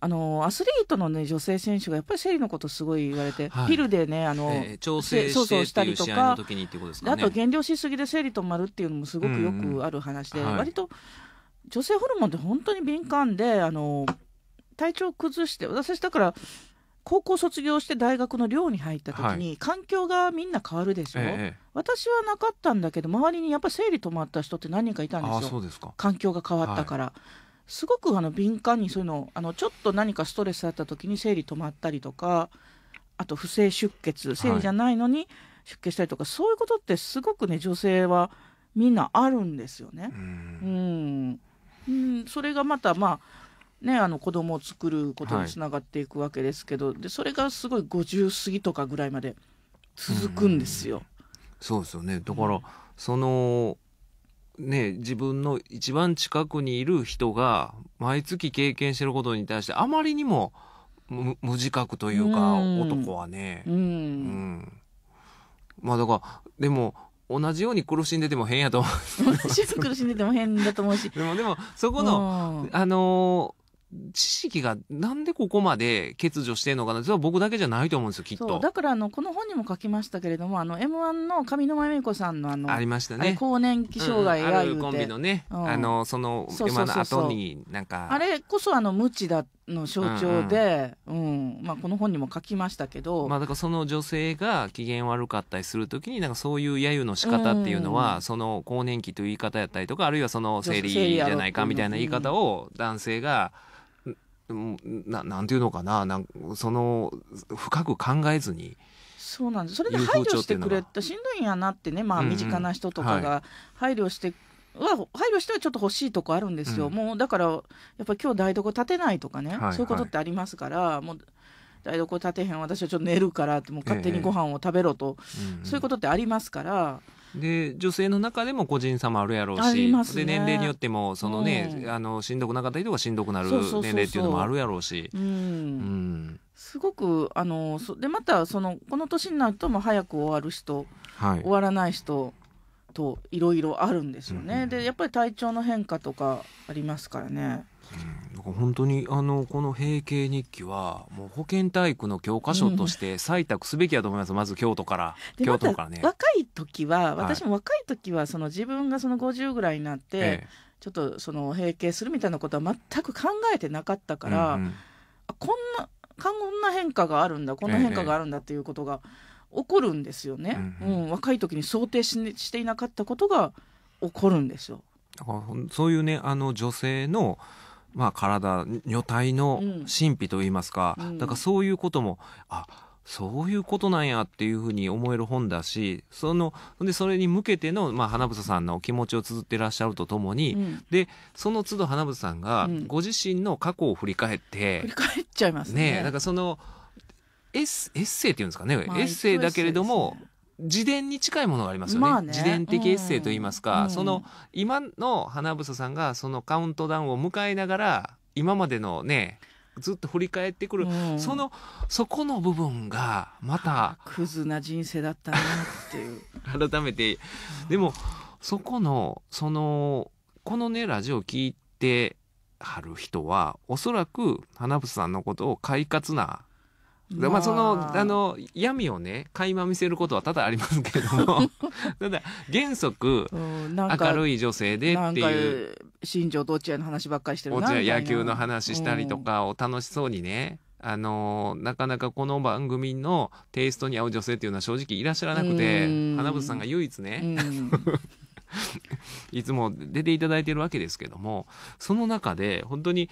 あのアスリートの、ね、女性選手がやっぱり生理のことすごい言われて、はい、ピルでねあの、えー、調整したりとか、ね、あと減量しすぎで生理止まるっていうのもすごくよくある話で、うんうん割と女性ホルモンって本当に敏感であの体調崩して私だから高校卒業して大学の寮に入った時に、環境がみんな変わるでしょ、私はなかったんだけど周りにやっぱり生理止まった人って何人かいたんですよ環境が変わったから、はい、すごくあの敏感にそういうのあのちょっと何かストレスあった時に生理止まったりとかあと不正出血生理じゃないのに出血したりとか、はい、そういうことってすごくね女性はみんなあるんですよね。うんうんそれがまたまあね、あの子供を作ることにつながっていくわけですけど、はい、でそれがすごい50過ぎとかぐらいまで続くんですよ。うそうですよねだから、うん、そのね、自分の一番近くにいる人が毎月経験してることに対してあまりにも無自覚というか、うん、男はね、うんまあだからでも同じように苦しんでても変やと思う。同じように苦しんでても変だと思うし。でも、でも、そこの、あの知識がなんでここまで欠如してるのかなそれは僕だけじゃないと思うんですよきっとだからあのこの本にも書きましたけれどもあの m 1の上沼恵美子さんのあのありましたね更年期障害が、うコンビのね、うん、あのその m 1の後になんかあれこそあの無知だの象徴で、うん、うんうん、まあ、この本にも書きましたけど、まあ、だからその女性が機嫌悪かったりするときになんかそういう揶揄の仕方っていうのは、うん、その更年期という言い方やったりとかあるいはその生理じゃないかみたいな言い方を男性が。ななんていうのかななんその深く考えずに。そうなんですそれで配慮してくれたしんどいんやなってね、まあ、身近な人とかが配慮しては配慮してはちょっと欲しいとこあるんですよ、うん、もうだからやっぱ今日台所立てないとかね、はいはい、そういうことってありますからもう台所立てへん私はちょっと寝るからってもう勝手にご飯を食べろと、ええ、そういうことってありますから。うんうんで女性の中でも個人差もあるやろうし、ね、で年齢によってもそのね、うん、あのしんどくなかった人がしんどくなる年齢っていうのもあるやろうし。すごくあのでまたそのこの年になるとも早く終わる人、はい、終わらない人といろいろあるんですよね、うんうん、でやっぱり体調の変化とかありますからね。うん、本当にあのこの「平経日記は」もう保健体育の教科書として採択すべきだと思います、うん、まず京都から京都からね。ま、若い時は私も若い時はその自分がその50ぐらいになって、はい、ちょっとその閉経するみたいなことは全く考えてなかったから、うんうん、こんなこんな変化があるんだこんな変化があるんだっていうことが起こるんですよね。うん、、若い時に想定ししていなかったことが起こるんですよ。だからそういうねあの女性のまあ、体女体の神秘といいますか、うん、だからそういうこともあそういうことなんやっていうふうに思える本だしそのでそれに向けての、まあ、花房さんの気持ちを綴ってらっしゃるとともに、うん、でその都度花房さんがご自身の過去を振り返って、うん、振り返っちゃいますね。ねだからそのエッエッセイっていうんですかね、まあ、エッセイだけれども、ね、自伝に近いものがありますよねまあね、自伝的エッセイといいますか、うん、その今の花房さんがそのカウントダウンを迎えながら今までのねずっと振り返ってくる、うん、そのそこの部分がまたクズな人生だったなっていう 改めてでもそこのそのこのねラジオを聞いてはる人はおそらく花房さんのことを快活なまあそのあの闇をね垣間見せることは多々ありますけれども ただ原則明るい女性でっていう新庄と落合の話ばっかりしてるな野球の話したりとかを楽しそうにね、あのなかなかこの番組のテイストに合う女性っていうのは正直いらっしゃらなくて花渕さんが唯一ね いつも出ていただいてるわけですけどもその中で本当に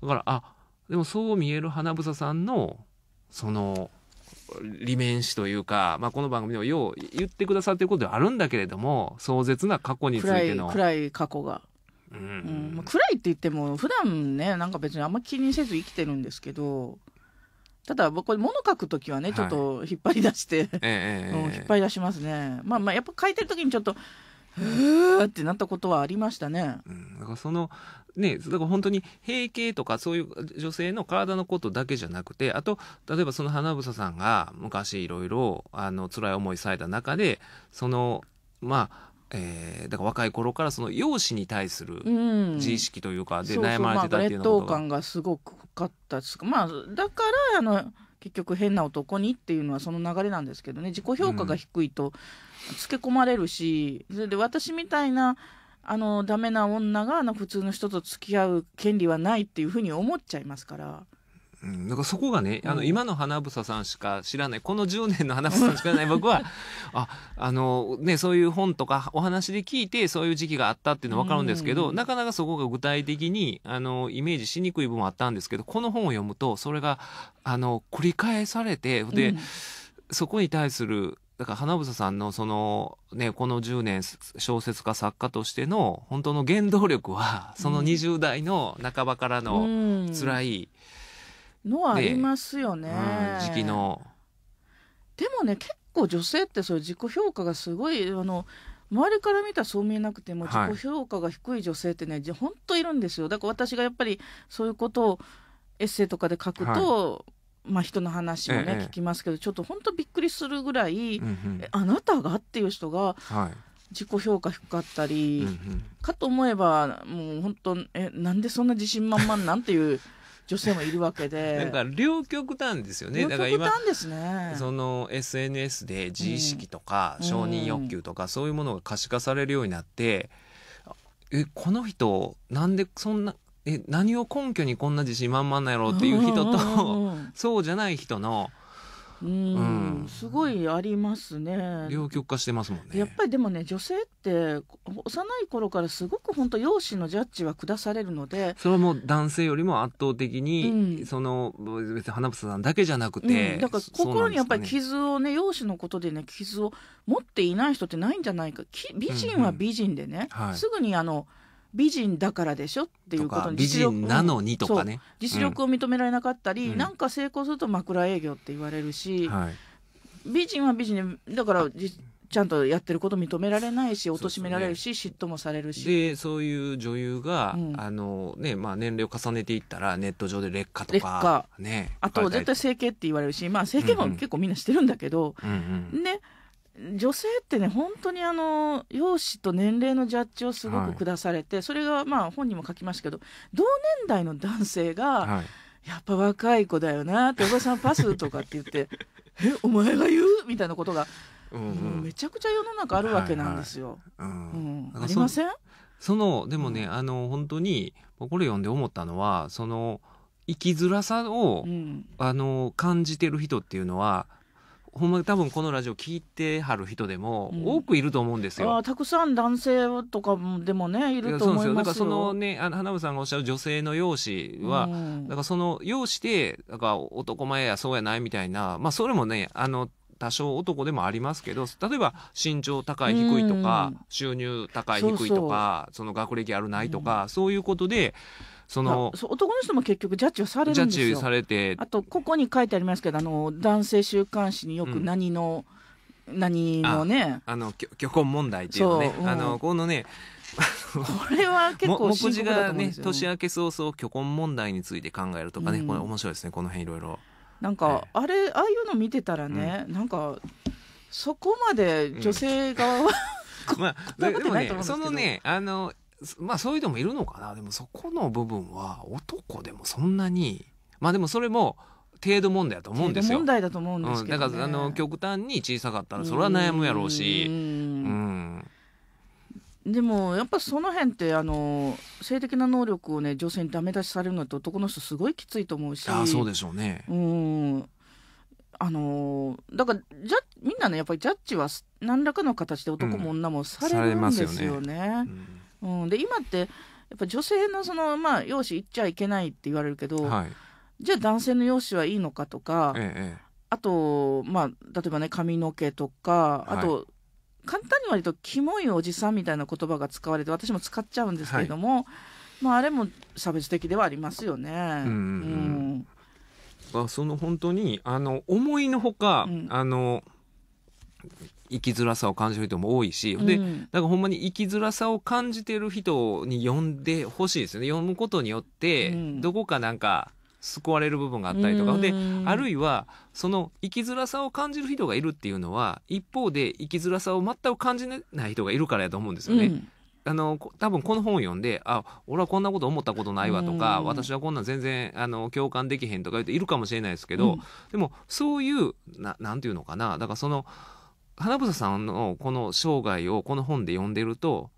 だからあでもそう見える花房さんのその利面師というか、まあ、この番組でもよう言ってくださっていることではあるんだけれども壮絶な過去についての暗い過去が、うん、うん、暗いって言っても普段ねなんか別にあんま気にせず生きてるんですけどただ僕物書く時はねちょっと引っ張り出して、はいえ引っ張り出しますね、まあ、まあやっぱ書いてる時にちょっとーってなったことはありましたね。うん、だからそのね、だから本当に閉経とかそういう女性の体のことだけじゃなくてあと例えばその花房さんが昔いろいろあの辛い思いされた中でそのまあえー、だから若い頃からその容姿に対する自意識というかで悩まれてたっていうのが、うん、そうそうまあ、劣等感がすごくかったですか、まあだからあの結局変な男にっていうのはその流れなんですけどね自己評価が低いとつけ込まれるし、それで私みたいなあのダメな女があの普通の人と付き合う権利はないっていうふうに思っちゃいますから。うん、だからそこがね、あの、今の花房さんしか知らない、この10年の花房さんしか知らない 僕は、あ、あの、ね、そういう本とかお話で聞いて、そういう時期があったっていうのはわかるんですけど、なかなかそこが具体的に、あの、イメージしにくい部分もあったんですけど、この本を読むと、それが、あの、繰り返されて、で、うん、そこに対する、だから花房さんのそのねこの10年小説家作家としての本当の原動力はその20代の半ばからの辛い、うんのはありますよね。うん、時期のでもね結構女性ってそういう自己評価がすごいあの周りから見たらそう見えなくても自己評価が低い女性ってね、はい、いるんですよだから私がやっぱりそういうことをエッセイとかで書くと、はい、まあ、人の話もね、ええ、聞きますけどちょっと本当びっくりするぐらい、うんうん、あなたがっていう人が自己評価低かったり、はい、かと思えばもう本当えなんでそんな自信満々なんていう女性もいるわけで。なんか両極端ですよね。だから今、ね、その SNS で自意識とか承認欲求とか、そういうものが可視化されるようになって、え、この人、なんでそんな、え、何を根拠にこんな自信満々なんやろうっていう人と、そうじゃない人の、うん、すごいありますね両極化してますもんねやっぱりでもね女性って幼い頃からすごく本当容姿のジャッジは下されるのでそれはもう男性よりも圧倒的に、うん、その別に花房さんだけじゃなくて、うん、だから心にやっぱり傷をね容姿のことでね傷を持っていない人ってないんじゃないか美人は美人でね、はい、すぐにあの、美人だからでしょっていうことに美人なのにとかね実力を認められなかったり、うん、なんか成功すると枕営業って言われるし、はい、美人は美人だからちゃんとやってること認められないし貶められるし、ね、嫉妬もされるしでそういう女優が、うん、あのねまあ、年齢を重ねていったらネット上で劣化とか、ね、あと絶対整形って言われるし、まあ、整形も結構みんなしてるんだけど、うんうん、ね女性ってね本当にあの容姿と年齢のジャッジをすごく下されて、はい、それがまあ本にも書きましたけど同年代の男性が、はい、やっぱ若い子だよなって「おばさんパス」とかって言って「えお前が言う?」みたいなことが、うんうん、めちゃくちゃ世の中あるわけなんですよ。はいはいうんうん、ありませんそのでもね、あの本当にこれ読んで思ったのはその生きづらさを、うん、あの感じてる人っていうのはほんま多分このラジオ聞いてはる人でも多くいると思うんですよ。うん、たくさん男性とかでもねいると思いますよ。かそのねあの花部さんがおっしゃる女性の容姿は、うん、かその容姿でんか男前やそうやないみたいなまあそれもねあの多少男でもありますけど例えば身長高い低いとか、うん、収入高い低いとかその学歴あるないとか、そういうことで。その、まあ、男の人も結局ジャッジはされるんですよジャッジされてあとここに書いてありますけどあの男性週刊誌によく何の、うん、何のねあの虚婚問題っていうのね、うん、あのこのね これは結構深刻だと思うんですよ、ね、年明け早々虚婚問題について考えるとかね、うん、これ面白いですねこの辺いろいろなんか、はい、あれああいうの見てたらね、うん、なんかそこまで女性側は、うん、まあ、でもね、そのね、あの、まあそういうのもいるのかなでもそこの部分は男でもそんなにまあでもそれも程度問題だと思うんですよ。問題だと思うんです、ねうん、だからあの極端に小さかったらそれは悩むやろうし。うん、でもやっぱその辺ってあの性的な能力をね女性にダメ出しされるのって男の人すごいきついと思うしあそうでしょうねうんあのだからじゃみんなねやっぱりジャッジは何らかの形で男も女もされるんですよね。うんうん、で今ってやっぱ女性のその、まあ、容姿いっちゃいけないって言われるけど、はい、じゃあ男性の容姿はいいのかとか、ええ、あと、まあ、例えばね髪の毛とかあと、はい、簡単に割と「キモいおじさん」みたいな言葉が使われて私も使っちゃうんですけれども、はい、まあ、あれも差別的ではありますよね。うん、うんその本当にあの思いのほか、うん、あの生きづらさを感じる人も多いし、で、なんかほんまに生きづらさを感じてる人に読んでほしいですよね。読むことによって、どこかなんか、救われる部分があったりとか、で、あるいは、その生きづらさを感じる人がいるっていうのは、一方で生きづらさを全く感じない人がいるからやと思うんですよね。うんあの、多分この本を読んで、あ、俺はこんなこと思ったことないわとか、私はこんなん全然、あの、共感できへんとか言うているかもしれないですけど、うん、でも、そういう、な、なんていうのかな、だからその、花房さんのこの生涯をこの本で読んでると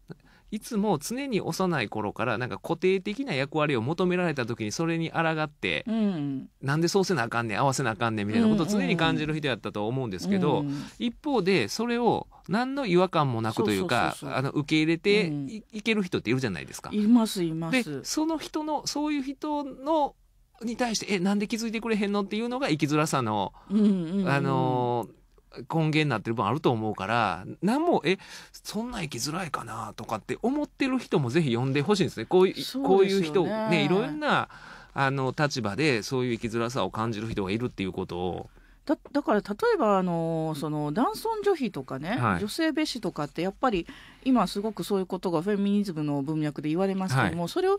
いつも常に幼い頃からなんか固定的な役割を求められた時にそれに抗って、うん、なんでそうせなあかんねん合わせなあかんねんみたいなことを常に感じる人やったと思うんですけど、うんうん、一方でそれを何の違和感もなくというか受け入れてい,、いける人っているじゃないですか。いますいます。でその人のそういう人のに対して「えなんで気づいてくれへんの?」っていうのが生きづらさの、うんうんうん、あのー根源になってる分あると思うから何もえそんな生きづらいかなとかって思ってる人もぜひ呼んでほしいんですねこういう、ね、こういう人ねいろんなあの立場でそういう生きづらさを感じる人がいるっていうことをだだから例えばあのその男尊女卑とかね、はい、女性蔑視とかってやっぱり今すごくそういうことがフェミニズムの文脈で言われますけども、はい、それをやっ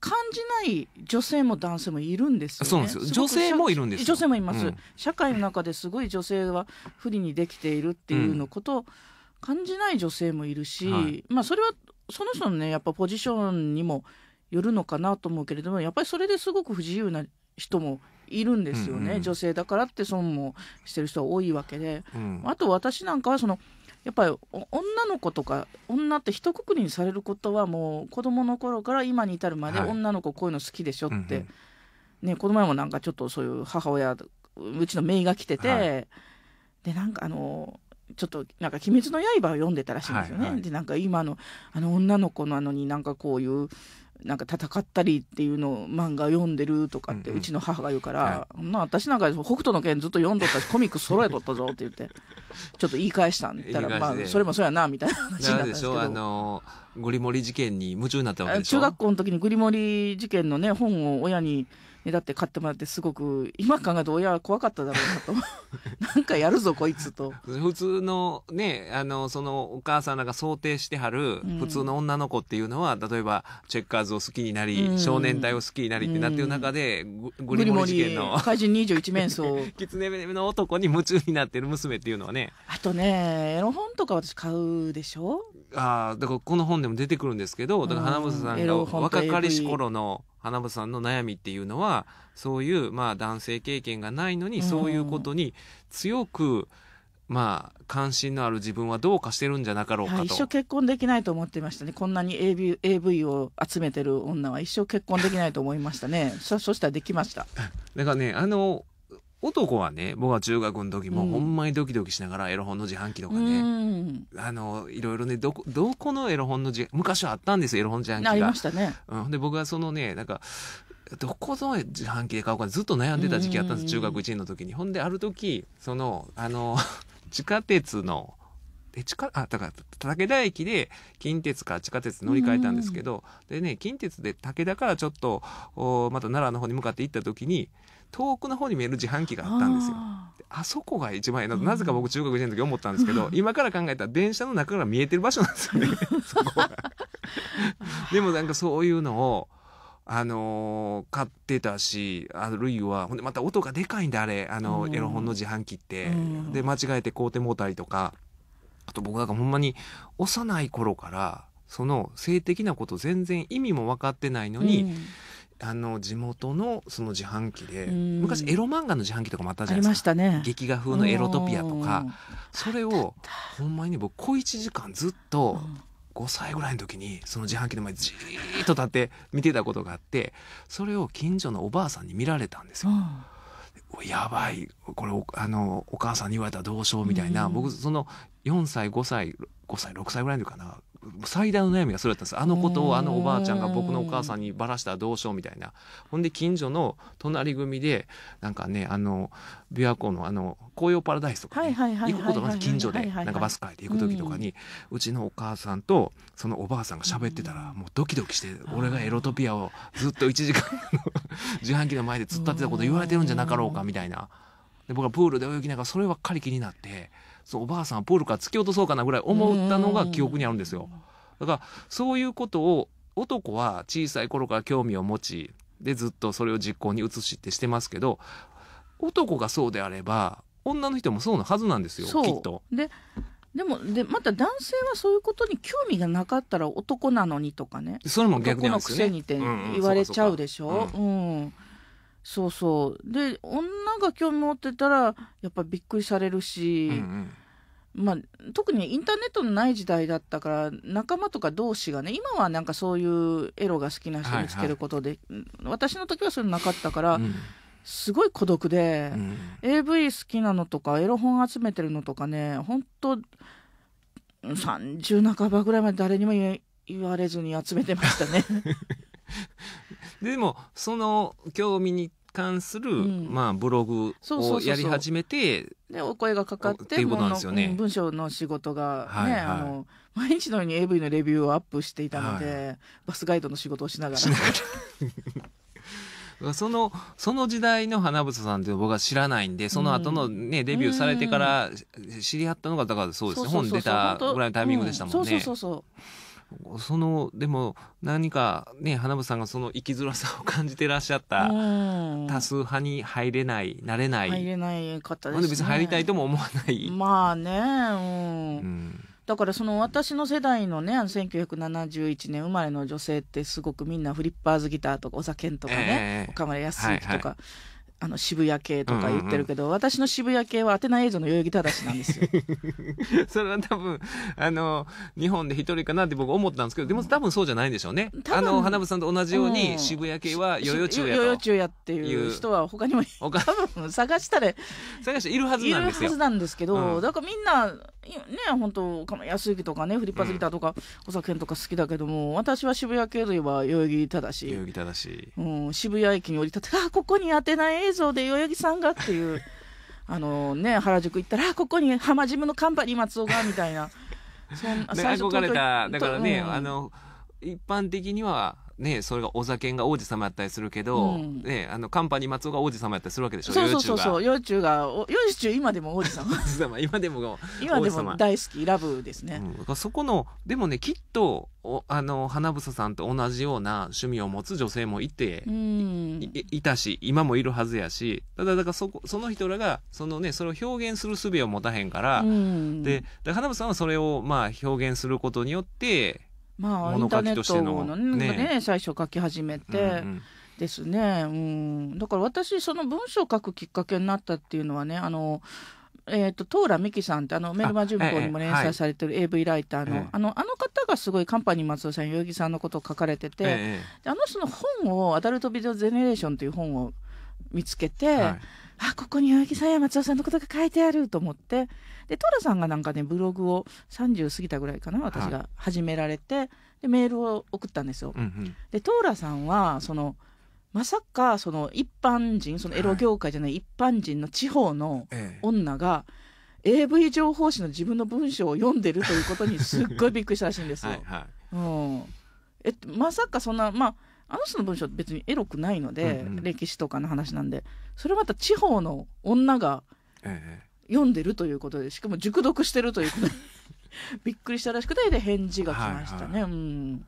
ぱ感じない女性も男性もいるんですよね。よ女性もいるんです女性もいます、うん、社会の中ですごい女性は不利にできているっていうのことを感じない女性もいるし、うんはい、まあそれはその人のねやっぱポジションにもよるのかなと思うけれどもやっぱりそれですごく不自由な人もいるんですよね、うんうん、女性だからって損もしてる人は多いわけで、うん、あと私なんかはそのやっぱり女の子とか女って一括りにされることはもう子供の頃から今に至るまで女の子こういうの好きでしょって、はいうんうん、ね、この前もなんかちょっとそういう母親うちの姪が来てて、はい、でなんかあのちょっとなんか「鬼滅の刃」を読んでたらしいんですよね。はいはい、でなんか今のあの女の子なのになんかこういうなんか戦ったりっていうのを漫画読んでるとかってうちの母が言うから、うんうん、な私なんか北斗の拳ずっと読んどったしコミック揃えとったぞって言って ちょっと言い返したんったら、まあ、それもそうやなみたいな話になったんですけどあのー、リモリ事件に夢中になったわけでしょ中学校の時にグリモリ事件のね本を親にねだって買ってもらってすごく今考えると親は怖かっただろうなと なんかやるぞこいつと普通のねあのそのお母さんらが想定してはる普通の女の子っていうのは、うん、例えばチェッカーズを好きになり、うん、少年隊を好きになりってなってる中で、うん、グリモリ事件の怪人21面相狐 の男に夢中になってる娘っていうのはねあとねエロ本とか私買うでしょああだからこの本でも出てくるんですけどだから花房さんが若かりし頃の花房さんの悩みっていうのはそういう、まあ、男性経験がないのに、そういうことに強く、まあ、関心のある自分はどうかしてるんじゃなかろうかと、一生結婚できないと思ってましたねこんなに AV, AV を集めてる女は一生結婚できないと思いましたねそそしたらできましただ からねあの男はね僕は中学の時もほんまにドキドキしながらエロ本の自販機とかね、うん、あのいろいろねどこどこのエロ本の自昔はあったんですよエロ本自販機が。ありましたね。うん、で僕はそのねなんかどこの自販機で買おうかずっと悩んでた時期あったんです、中学1年の時に。ほんである時そのあの 地下鉄のえ地下あだから武田駅で近鉄から地下鉄乗り換えたんですけど、でね近鉄で武田からちょっとおまた奈良の方に向かって行った時に遠くの方に見える自販機があったんですよ。あそこが一番いいななぜか僕中学代の時思ったんですけど、うん、今から考えたら電車の中から見えてる場所なんですよね、そこでもなんかそういうのを、あのー、買ってたし、あるいは、ほんでまた音がでかいんであれ、あの、エロ本の自販機って。で、間違えて買うてもうたりとか、あと僕なんかほんまに幼い頃から、その性的なこと全然意味も分かってないのに、うんあの地元のその自販機で昔エロ漫画の自販機とかもあったじゃないですか、ね、劇画風の「エロトピア」とかそれをほんまに僕小1時間ずっと5歳ぐらいの時にその自販機の前じーっと立って見てたことがあってそれを近所のおばあさんに見られたんですよ。やばいこれあのお母さんに言われたらどうしようみたいな、僕その4歳5歳5歳6歳ぐらいの時かな最大の悩みがそれだったんですあのことをあのおばあちゃんが僕のお母さんにばらしたらどうしようみたいなほんで近所の隣組でなんかねあの琵琶湖のあの紅葉パラダイスとか、行くことまず近所でなんかバス帰って行く時とかに、うん、うちのお母さんとそのおばあさんが喋ってたらもうドキドキして俺がエロトピアをずっと1時間 自販機の前で突っ立ってたこと言われてるんじゃなかろうかみたいなで僕はプールで泳ぎながらそればっかり気になって。そうおばあさんポールから突き落とそうかなぐらい思ったのが記憶にあるんですよ。だからそういうことを男は小さい頃から興味を持ちでずっとそれを実行に移しってしてますけど男がそうであれば女の人もそうのはずなんですよきっと。ででもでまた男性はそういうことに興味がなかったら男なのにとかねそれも逆に、ね、男のくせにって言われちゃうでしょ。うん、うんうんうそうそうで女が興味持ってたらやっぱびっくりされるし。うんうまあ、特にインターネットのない時代だったから仲間とか同士がね今はなんかそういうエロが好きな人見つけることで、はいはい、私の時はそういうのなかったから、うん、すごい孤独で、うん、AV 好きなのとかエロ本集めてるのとかね本当30半ばぐらいまで誰にも言われずに集めてましたね。でもその興味に関する、うん、まあ、ブログをやり始めてでお声がかかっていうことなんですよね、文章の仕事が、ね、はいはい、あの毎日のように AV のレビューをアップしていたので、はい、バスガイドの仕事をしながら。そのその時代の花房さんって僕は知らないんでその後のね、うん、デビューされてから知り合ったのがだからそうですね、本出たぐらいのタイミングでしたもんね。そうそうそうそうそのでも何かね花部さんがその生きづらさを感じてらっしゃった多数派に入れないなれない入れない方ですね別に入りたいとも思わないまあね、うんうん、だからその私の世代のねあの1971年生まれの女性ってすごくみんなフリッパーズギターとかお酒とかね、えー、岡村康之とか、はいはいあの渋谷系とか言ってるけど、うんうん、私の渋谷系はアテナ映像の代々木正なんですよ それは多分あの日本で一人かなって僕思ったんですけどでも多分そうじゃないんでしょうねあの花部さんと同じように、渋谷系は代々中や代々中やっていう人は他にも多分探したら探しているはずなんですよいるはずなんですけど、うん、だからみんなね、本当、この安行とかね、フリッパーズギターとか、お酒とか好きだけども、私は渋谷系といえば代々木正。代々木正。うん、渋谷駅に降り立って、あ、ここに当てない映像で代々木さんがっていう、あのね、原宿行ったら、ここに浜ジムのカンパニー松尾が、みたいな。そん最初憧れた、だからね、あの、一般的にはね、それがお酒が王子様やったりするけど、うん、ね、あのカンパニー松尾が王子様やったりするわけでしょそうそうそうそう幼虫が幼虫今でも王子様 今でも今でも大好きラブですね、うん、そこのでもねきっとおあの花房さんと同じような趣味を持つ女性もいて、うん、いいたし今もいるはずやしただだからそこその人らがその、ね、それを表現する術を持たへんから、うん、で花房さんはそれをまあ表現することによってまあ、インターネットのね、ね、最初書き始めてですね、うん、うん、だから私その文章を書くきっかけになったっていうのはねあのえーと、トーラミキさんってあのメルマン号にも連載されてる AV ライターのええはい、あのあの方がすごいカンパニー松尾さん代々木さんのことを書かれてて、え、あの人の本を「アダルトビデオ・ジェネレーション」という本を見つけて、はいあここに青木さんや松尾さんのことが書いてあると思ってで寅さんがなんかねブログを30過ぎたぐらいかな私が始められて、はい、でメールを送ったんですよ。うんうん、で寅さんはそのまさかその一般人そのエロ業界じゃない、一般人の地方の女が、AV 情報誌の自分の文章を読んでるということにすっごいびっくりしたらしいんですよ。はいはい、うんえまさかそんなまああの人の文章別にエロくないので、うんうん、歴史とかの話なんでそれまた地方の女が読んでるということでしかも熟読してるということで びっくりしたらしくてで返事が来ましたね。はいはい、うん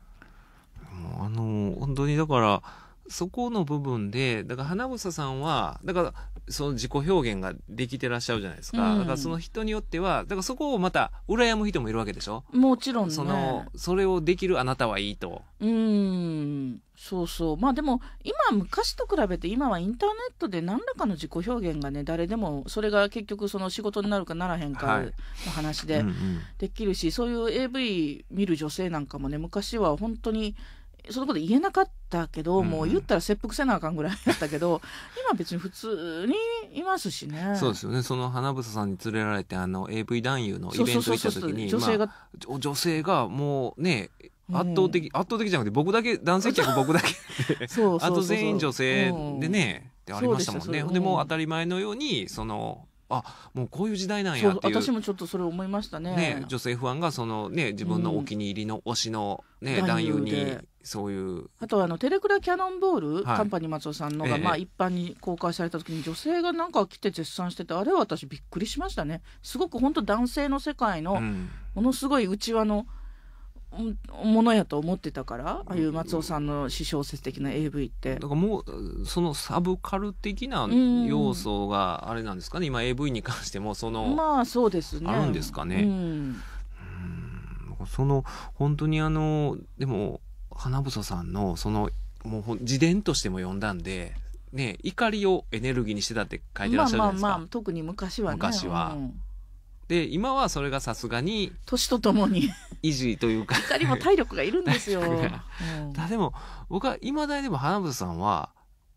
あの本当にだからそこの部分でだから花房さんはだからその自己表現ができてらっしゃるじゃないですか、うん、だからその人によってはだからそこをまた羨む人もいるわけでしょもちろん、ね、そのそれをできるあなたはいいとうんそうそうまあでも今昔と比べて今はインターネットで何らかの自己表現がね誰でもそれが結局その仕事になるかならへんかの話でできるし、はいうんうん、そういう AV 見る女性なんかもね昔は本当にそのこと言えなかったけど、うん、もう言ったら切腹せなあかんぐらいだったけど 今別に普通にいますしねそうですよねその花房さんに連れられてあの AV 男優のイベント行った時に女性が、まあ、女性がもうね圧倒的、圧倒的じゃなくて僕だけ男性客僕だけ そうあと全員女性でね、ってありましたもんねで,、も当たり前のようにそのあもうこういう時代なんやって私もちょっとそれ思いましたね、ね、女性不安がそのね自分のお気に入りの推しのね、ね、うん、男優にそういうあとあのテレクラキャノンボール、はい、カンパニー松尾さんのが、ええ、まあ、一般に公開された時に女性がなんか来て絶賛しててあれは私びっくりしましたねすごく本当男性の世界のものすごいうちわのものやと思ってたから、うん、ああいう松尾さんの私小説的な AV ってだからもうそのサブカル的な要素があれなんですかね、今 AV に関してもそのまあそうですねあるんですかね、うん、その本当にあのでも花房さんのそのもう自伝としても読んだんで、ね、怒りをエネルギーにしてたって書いてらっしゃるじゃないですか。まあまあまあ、特に昔はね。昔は。うん、で今はそれがさすがに年とともに維持というか怒りも体力がいるんですよ、うん、だでも僕はいまだにでも花房さんは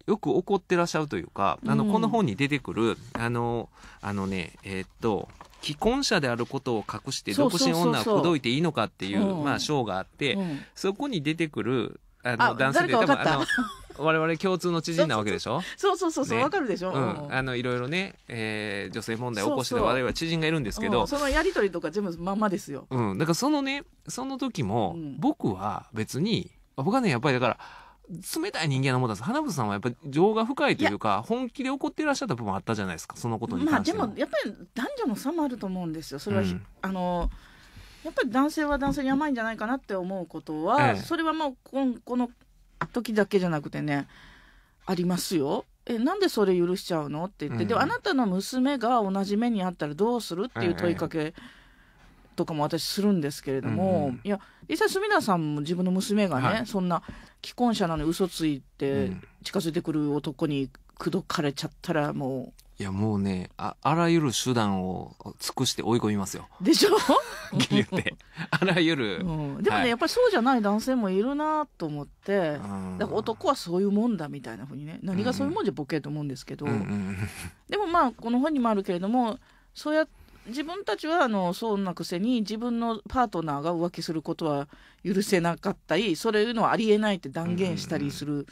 よく怒ってらっしゃるというかあの、この本に出てくるあのあのねえー、っと既婚者であることを隠して独身女を口説いていいのかっていう、まあ、章があって、そこに出てくるあの男性で多分あの 我々共通の知人なわけでしょそうそうそうそうわ、かるでしょ、うん、あのいろいろね、えー、女性問題を起こしてた我々知人がいるんですけど、うん、そのやりとりとか全部まんまですよ、うん、だからそのねその時も、僕は別に僕はねやっぱりだから冷たい人間のもんです。花房さんはやっぱり情が深いというか、本気で怒っていらっしゃった部分あったじゃないですか、そのことにまあでも、やっぱり男女の差もあると思うんですよ。それは、うん、あの、やっぱり男性は男性に甘いんじゃないかなって思うことは、ええ、それはもうこの、この時だけじゃなくてね、ありますよ。え、なんでそれ許しちゃうのって言って、うん、で、あなたの娘が同じ目にあったらどうするっていう問いかけ。えとかも私するんですけれども、うん、いや実際隅田さんも自分の娘がね、はい、そんな既婚者なのに嘘ついて近づいてくる男に口説かれちゃったらもう。いやもうねああらゆる手段を尽くして追い込みますよ。でしょ 言ってあらゆる、うん、でもね、はい、やっぱりそうじゃない男性もいるなと思って、だから男はそういうもんだみたいなふうにね何がそういうもんじゃボケと思うんですけど、うんうん、でもまあこの本にもあるけれどもそうやって自分たちはあのそんなくせに自分のパートナーが浮気することは許せなかったりそれのはありえないって断言したりする、うん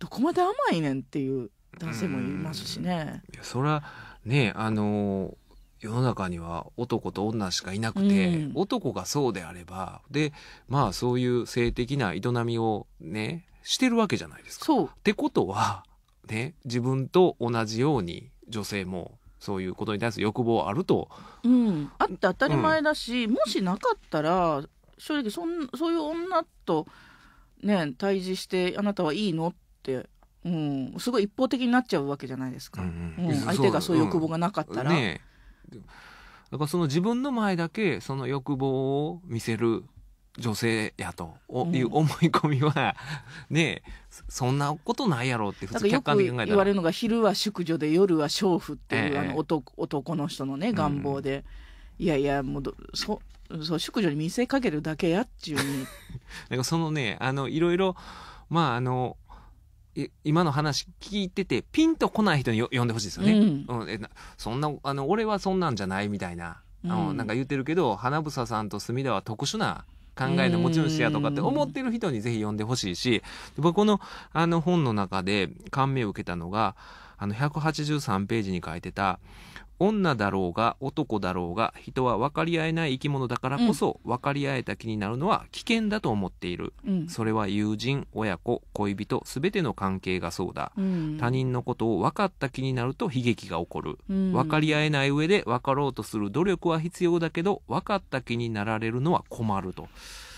どこまで甘いねんっていう男性もいますしね。うん、いやそれはねあの世の中には男と女しかいなくて、うん、男がそうであればでまあそういう性的な営みをねしてるわけじゃないですか。ってことは、ね、自分と同じように女性もそういうことに対する欲望あると、うん、あって当たり前だし、うん、もしなかったら正直そんそういう女とね対峙してあなたはいいのって、うん、すごい一方的になっちゃうわけじゃないですか、うんうん相手がそういう欲望がなかったら。ねだからその自分の前だけその欲望を見せる女性やという思い込みは、う ん、ねそんなことないやろうって普通客観的考えたらよ言われるのが昼は宿女で夜は娼婦っていう、えー、あの男男の人のね願望で、うん、いやいやもうそそう宿女に見せかけるだけやっちゅうに なんかそのねあのいろいろまああの今の話聞いててピンとこない人に呼んでほしいですよね、うん、うん、そんなあの俺はそんなんじゃないみたいな、うん、なんか言ってるけど花房さんと隅田は特殊な考えの持ち主やとかって思ってる人にぜひ読んでほしいし、僕このあの本の中で感銘を受けたのが、あの183ページに書いてた、女だろうが男だろうが人は分かり合えない生き物だからこそ分かり合えた気になるのは危険だと思っている、うん、それは友人親子恋人全ての関係がそうだ、うん、他人のことを分かった気になると悲劇が起こる、うん、分かり合えない上で分かろうとする努力は必要だけど分かった気になられるのは困ると。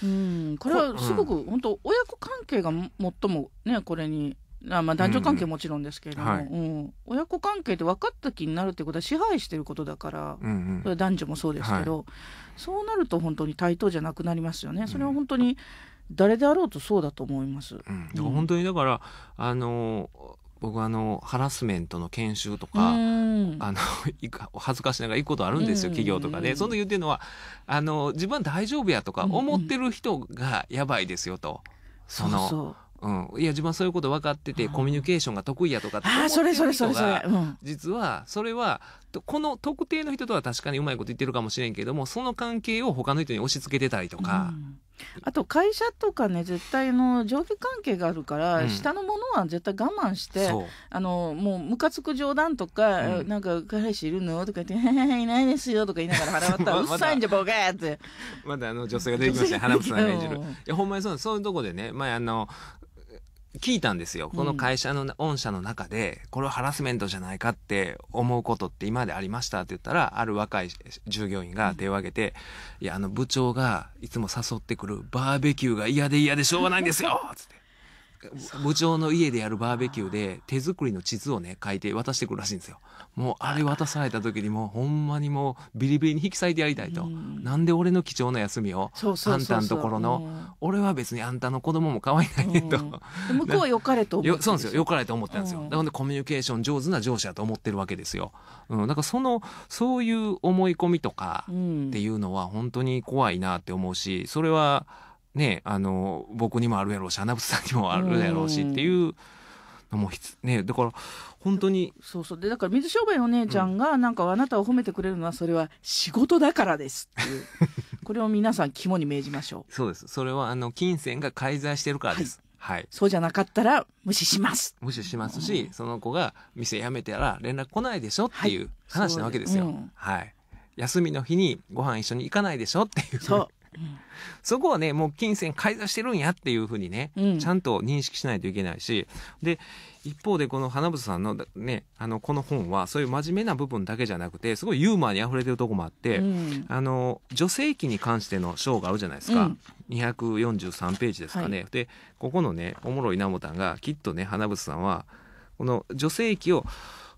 うん、これはすごく、本当親子関係が最もねこれにまあ男女関係もちろんですけれども、うんはいうん、親子関係って分かった気になるってことは支配してることだから、うんうん、それ男女もそうですけど、はい、そうなると本当に対等じゃなくなりますよね。それは本当に誰であろうとそうだと思います。うん、本当にだからあの僕あのハラスメントの研修とかあの 恥ずかしながら行くことあるんですよ、うん、企業とかで、ね、その言ってるのはあの自分は大丈夫やとか思ってる人がやばいですよと。うんうそううん、いや自分はそういうこと分かってて、コミュニケーションが得意やとかって思ってる人が実はそれはこの特定の人とは確かにうまいこと言ってるかもしれんけどもその関係を他の人に押し付けてたりとか。うんあと会社とかね絶対の上下関係があるから、うん、下のものは絶対我慢してあのもうムカつく冗談とか、うん、なんか「彼氏いるの?」とか言って「いないですよ」とか言いながら腹割ったら「うっさいんじゃボケ!」ってまだあの女性が出てきました花房 さんが演じるいやほんまにそうそういうとこでね前あの聞いたんですよ。この会社の、御社の中で、これはハラスメントじゃないかって思うことって今までありましたって言ったら、ある若い従業員が手を挙げて、いや、あの部長がいつも誘ってくるバーベキューが嫌で嫌でしょうがないんですよ つって。部長の家でやるバーベキューで手作りの地図をね書いて渡してくるらしいんですよ。もうあれ渡された時にもうほんまにもうビリビリに引き裂いてやりたいと、うん、なんで俺の貴重な休みをあんたのところの、俺は別にあんたの子供も可愛いないねと、うん、向こうはよかれと思ってそうですよよかれと思ったんですよ、なかでコミュニケーション上手な上司だと思ってるわけですよ、うん、だからそのそういう思い込みとかっていうのは本当に怖いなって思うしそれはねあの僕にもあるやろうし穴渕さんにもあるやろうしっていうのもねだから本当にそうそうでだから水商売お姉ちゃんが、なんかあなたを褒めてくれるのはそれは仕事だからですっていう これを皆さん肝に銘じましょうそうですそれはあの金銭が介在してるからです、はい、はい、そうじゃなかったら無視します無視しますし、うん、その子が店辞めてたら連絡来ないでしょっていう話なわけですよ、はい、うんはい、休みの日にご飯一緒に行かないでしょっていうそうそこはね、もう金銭介在してるんやっていうふうにね、うん、ちゃんと認識しないといけないし、で、一方でこの花房さんのね、あの、この本は、そういう真面目な部分だけじゃなくて、すごいユーモアに溢れてるとこもあって、うん、あの、女性器に関しての章があるじゃないですか。うん、243ページですかね。はい、で、ここのね、おもろいなもたんが、きっとね、花房さんは、この女性器を、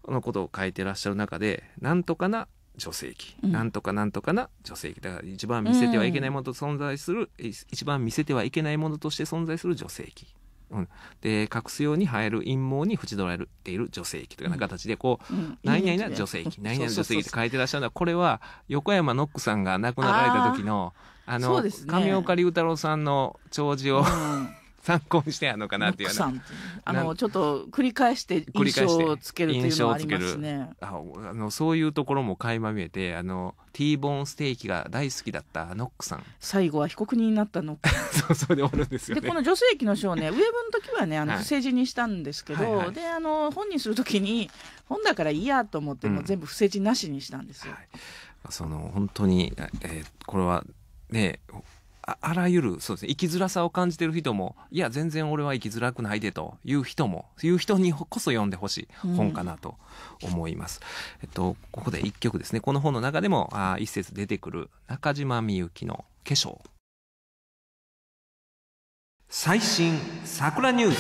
のことを書いてらっしゃる中で、なんとかな女性器、うん、なんとかなんとかな女性器だから一番見せてはいけないものと存在する、うん、一番見せてはいけないものとして存在する女性器、うん、で隠すように生える陰謀に縁取られている女性器というような形でこう、うん、何々な女性器、うん、何々な女性器って書いてらっしゃるのはこれは横山ノックさんが亡くなられた時のあの、ね、上岡龍太郎さんの弔辞を、参考にしてやんのかなっていう、ね、あのちょっと繰り返して印象をつけるというのはありますねあのそういうところも垣間見えてあの T ボーンステーキが大好きだったノックさん最後は被告人になったノック そうそうでおるんですよ、ね、でこの女性器の章ね ウェブの時はねあの不正字にしたんですけど、はいはいはい、であの本にする時に本だからいいやと思って、もう全部不正字なしにしたんですよ、はい、その本当に、えー、これはねああらゆるそうですね生きづらさを感じてる人もいや全然俺は生きづらくないでという人もいう人にこそ読んでほしい本かなと思います、うん、えっとここで一曲ですねこの本の中でもあ一節出てくる中島みゆきの「化粧」最新桜ニュース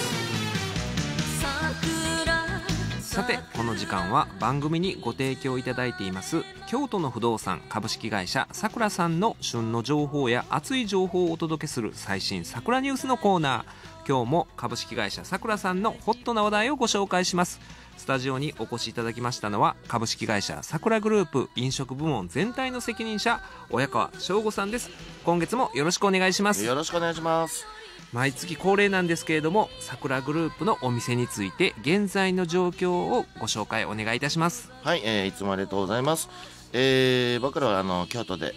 さての時間は番組にご提供いただいています京都の不動産株式会社さくらさんの旬の情報や熱い情報をお届けする最新さくらニュースのコーナー今日も株式会社さくらさんのホットな話題をご紹介しますスタジオにお越しいただきましたのは株式会社さくらグループ飲食部門全体の責任者親川翔吾さんです今月もよろしくお願いしますよろしくお願いします毎月恒例なんですけれども桜グループのお店について現在の状況をご紹介お願いいたしますはい、えー、いつもありがとうございます、えー、僕らはあの京都で、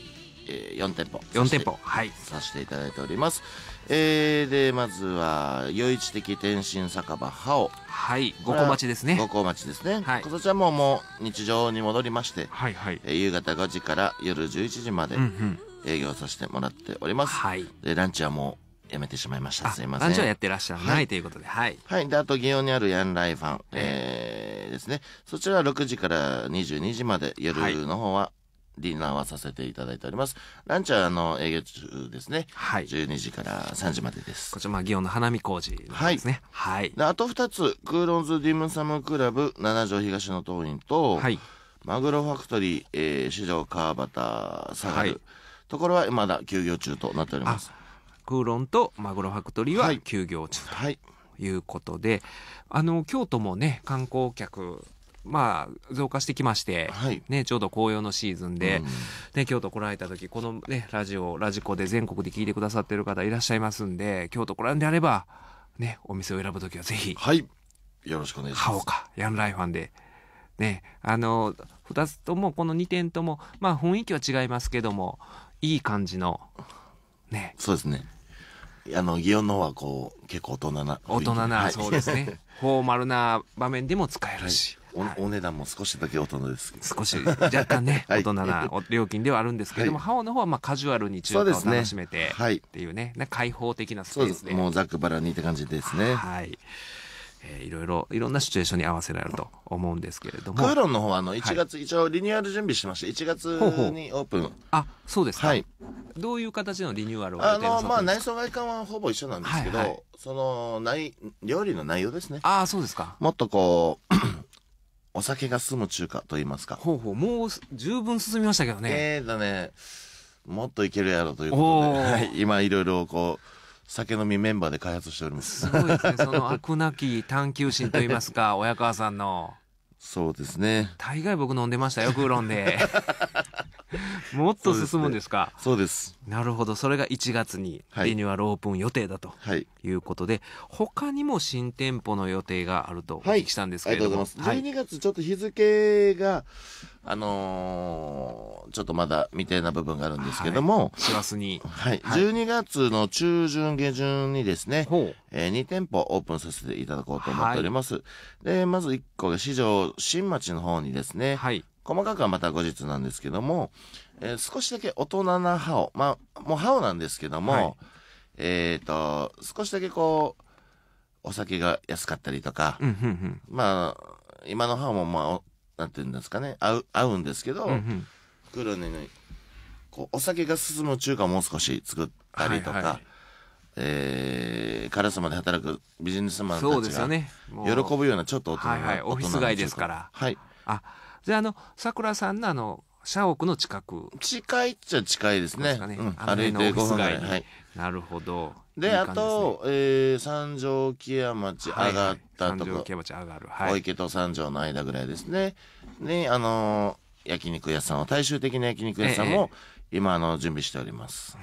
えー、4店舗4店舗はいさせていただいております、えー、でまずは余市的天津酒場ハオはい五湖町ですね五湖町ですね、はい、こちらももう日常に戻りまして、はいはいえー、夕方5時から夜11時まで、うんうん営業させてもらっております。はい、でランチはもうやめてしまいました。すいません。ランチはやってらっしゃらない、はい、ということで、はい。はい。で、あと、祇園にあるヤンライファン、えー、えー、ですね。そちらは6時から22時まで、夜の方は、ディナーはさせていただいております。ランチは、あの、営業中ですね。はい。12時から3時までです。こちら、まあ、祇園の花見工事ですね。はい。はい、で、あと2つ、クーロンズディムサムクラブ、七条東の党員と、はい。マグロファクトリー、えー、市場川端下がる、はい、ところはまだ休業中となっております。クーロンとマグロファクトリーは休業中ということで、はいはい、あの京都もね観光客まあ、増加してきまして、はい、ね、ちょうど紅葉のシーズンで、うん、ね、京都来られた時、このね、ラジオ、ラジコで全国で聞いてくださってる方いらっしゃいますんで、京都来らんであれば、ね、お店を選ぶ時はぜひ。はい。よろしくお願いします。ハオか、ヤンライファンで。ね、あの、二つとも、この2点とも、まあ、雰囲気は違いますけども、いい感じの、ね。そうですね。あの、祇園の方はこう、結構大人な。大人な、はい、そうですね。フォーマルな場面でも使えるし。はい、おお値段も少しだけ大人です少し若干ね、大人な料金ではあるんですけども、はい、ハオの方はまあカジュアルに中華を楽しめて、ね、っていうね開放的なスペースでもうざっくばらにって感じですねはいえー、いろいろ、いろんなシチュエーションに合わせられると思うんですけれども。クーロンの方は、あの、1月、はい、一応リニューアル準備しまして、1月にオープン。ほうほうあ、そうですか。はい。どういう形のリニューアルをあの、まあ、内装外観はほぼ一緒なんですけど、はいはい、その、料理の内容ですね。ああ、そうですか。もっとこう、お酒が進む中華と言いますか。ほうほう、もう十分進みましたけどね。ええー、だね、もっといけるやろということで、はい、今いろいろこう、酒飲みメンバーで開発しておりますすごいですねその飽くなき探求心といいますか 親川さんのそうですね大概僕飲んでましたよクーロンで もっと進むんですかそうです、ねです、なるほどそれが1月にリニューアルオープン予定だということで、はい、他にも新店舗の予定があるとお聞きしたんですけれども、はい、12月ちょっと日付があのー、ちょっとまだ未定な部分があるんですけども、師、は、い、に、はい、はい、12月の中旬下旬にですね、えー、2店舗オープンさせていただこうと思っております、でまず1個が市場新町の方にですね、はい、細かくはまた後日なんですけども、えー、少しだけ大人な歯を、まあ、もう歯をなんですけども、はい、えっ、と、少しだけこう、お酒が安かったりとか、まあ、今の歯もまあ、なんていうんですかね、合う、合うんですけど、う袋に、ね、こう、お酒が進む中華をもう少し作ったりとか、はいはいえー、カラスまで働くビジネスマンたちが喜ぶようなちょっと大人な、ね、はいはい、オフィス街ですから。はい。あであのさくらさんのあの社屋の近く近いっちゃ近いですね、歩いて5分ぐらい、はい、なるほどで、あと、え三条木屋町上がったとこ、条木屋町上がる、はい、小池と三条の間ぐらいですねねあの焼肉屋さんは大衆的な焼肉屋さんも、今あの準備しております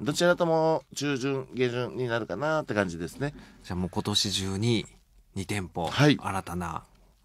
どちらとも中旬下旬になるかなって感じですねじゃあもう今年中に2店舗、新たな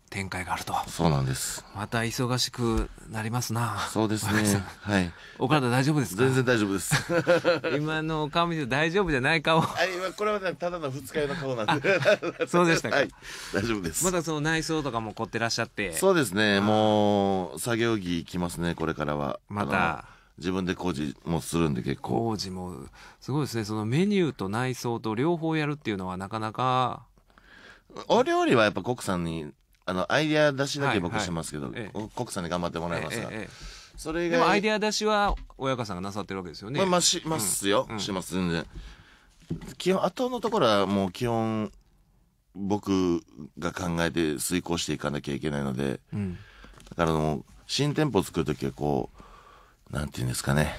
展開があるとそうなんですまた忙しくなりますなそうですねはいお体大丈夫です全然大丈夫です 今の顔見て大丈夫じゃない顔あ今これは、ただの二日酔いの顔なんでそうでしたか、はい、大丈夫ですまだその内装とかも凝ってらっしゃってそうですねもう作業着きますねこれからはまた自分で工事もするんで結構工事もすごいですねそのメニューと内装と両方やるっていうのはなかなかお料理はやっぱ国産にあの、アイディア出しだけ僕してますけど、はいはい国産頑張ってもらいますが。え、それが。でもアイディア出しは、親方さんがなさってるわけですよね。まあ、まあ、しますよ。うん、します、全然。基本、後のところはもう基本、僕が考えて遂行していかなきゃいけないので、うん、だからもう、新店舗作るときはこう、なんていうんですかね。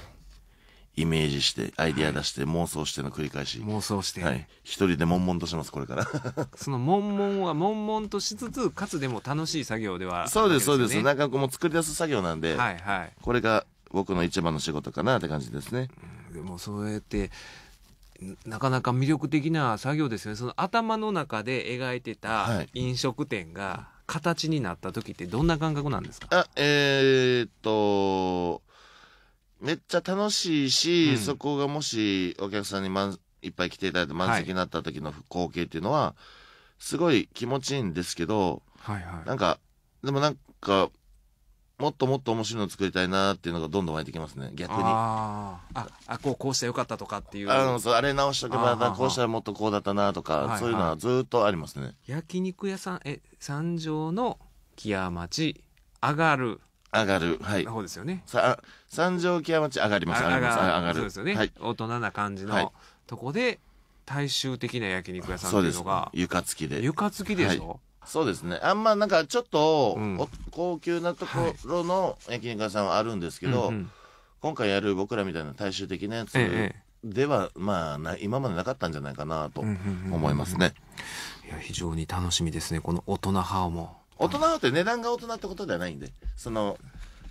イメージしてアイディア出して、妄想しての繰り返し妄想して、はい、一人で悶々としますこれから その悶々は悶々としつつかつでも楽しい作業では、ね、そうですそうですなんかこう作り出す作業なんで、はいはい、これが僕の一番の仕事かなって感じですね、でもそうやってなかなか魅力的な作業ですよねその頭の中で描いてた飲食店が、形になった時ってどんな感覚なんですかあえー、っとめっちゃ楽しいし、うん、そこがもしお客さんに満いっぱい来ていただいて満席になった時の光景っていうのは、すごい気持ちいいんですけど、はいはい、なんかでもなんかもっともっと面白いの作りたいなっていうのがどんどん湧いてきますね逆にああこうこうしてよかったとかっていうあのそうあれ直しとけばこうしたらもっとこうだったなとか、ははそういうのはずっとありますね焼肉屋さんえ三条の木屋町上がる上がるはいそうですよねさあ三条木屋町上がります上がります上がるそうですよね、はい、大人な感じのとこで大衆的な焼肉屋さんっていうのが床付きで床付きでしょ、はいそうですね。あんまなんかちょっと、うん、高級なところの焼肉屋さんはあるんですけど、はいうんうん、今回やる僕らみたいな大衆的なやつでは、まあな、今までなかったんじゃないかなと思いますね。いや、非常に楽しみですね。この大人派も。大人派って値段が大人ってことではないんで、その、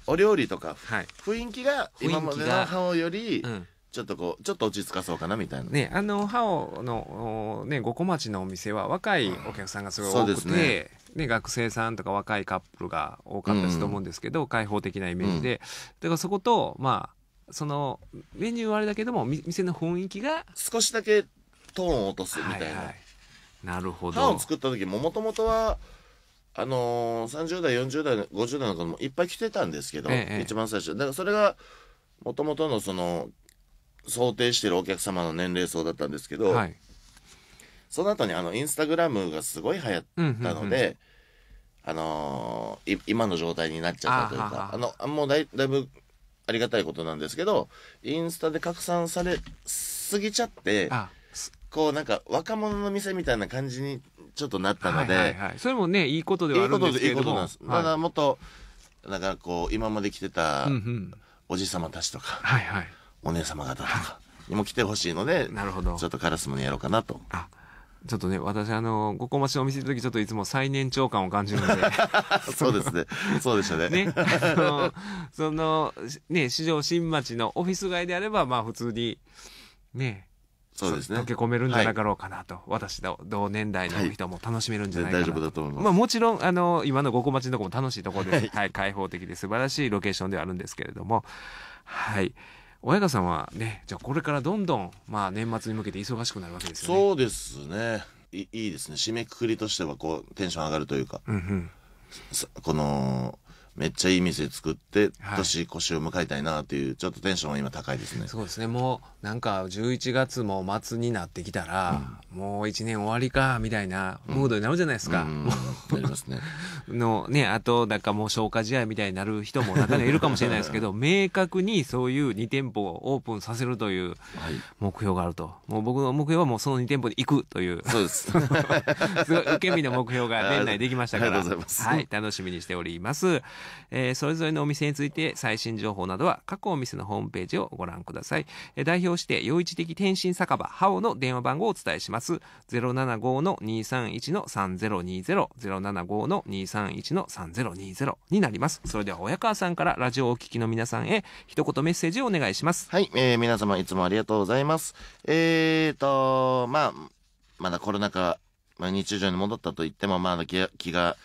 お料理とか、はい、雰囲気が今までのハをより、ちょっとこう、ちょっと落ち着かそうかなみたいな。ね、あの、ハオの、ね、五個町のお店は若いお客さんがすごい多くて、ね、ね、学生さんとか若いカップルが多かったと思うんですけど、うん、開放的なイメージで。だからそこと、まあ、その、メニューはあれだけども、店の雰囲気が。少しだけトーンを落とすみたいな。はいはい、なるほど。ハオ作った時ももともとは、あのー、30代40代50代の子もいっぱい来てたんですけど、ええ、一番最初だからそれがもともとのその想定してるお客様の年齢層だったんですけど、はい、その後にあのインスタグラムがすごい流行ったので。うんうんうんあのー、今の状態になっちゃったというか、あの、もうだいだいぶありがたいことなんですけど、インスタで拡散されすぎちゃって、こうなんか若者の店みたいな感じにちょっとなったので、はいはいはい、それもねいいことではあるんですけどいいことなんです、はい、ただもっとだかこう今まで来てたおじ様たちとか、はいはい、お姉様方とかにも来てほしいのでなるほどちょっとカラスもやろうかなと。あちょっとね、私、あの、ごこましのお店の時、ちょっといつも最年長感を感じるので。そうですね。そうでしたね。ね。あの、その、ね、市場新町のオフィス街であれば、まあ、普通に、ね、そうですね、溶け込めるんじゃなかろうかなと、はい、私と同年代の人も楽しめるんじゃないかな、はい、大丈夫だと思います、まあ、もちろんあの今の五湖町のとこも楽しいところで、はい、はい、開放的で素晴らしいロケーションではあるんですけれどもはい親川さんはねじゃあこれからどんどん、まあ、年末に向けて忙しくなるわけですよねそうですねいいいですね締めくくりとしてはこうテンション上がるというか、うんうん、このめっちゃいい店作って、年越しを迎えたいなっていう、ちょっとテンションは今高いですね。そうですね。もう、なんか、11月も末になってきたら、うん、もう1年終わりか、みたいなムードになるじゃないですか。うん、なりますね。の、ね、あと、なんかもう消化試合みたいになる人も中にいるかもしれないですけど、明確にそういう2店舗をオープンさせるという目標があると。はい、もう僕の目標はもうその2店舗に行くという。そうです。すごい、受け身の目標が年内できましたから。ありがとうございます。はい、楽しみにしております。えー、それぞれのお店について最新情報などは各お店のホームページをご覧ください、えー、代表して洋一的天津酒場ハオの電話番号をお伝えします075-231-3020 075-231-3020になりますそれでは親川さんからラジオをお聞きの皆さんへ一言メッセージをお願いしますはい、えー、皆様いつもありがとうございますえーとまあまだコロナ禍、まあ、日常に戻ったといってもまだ気が気が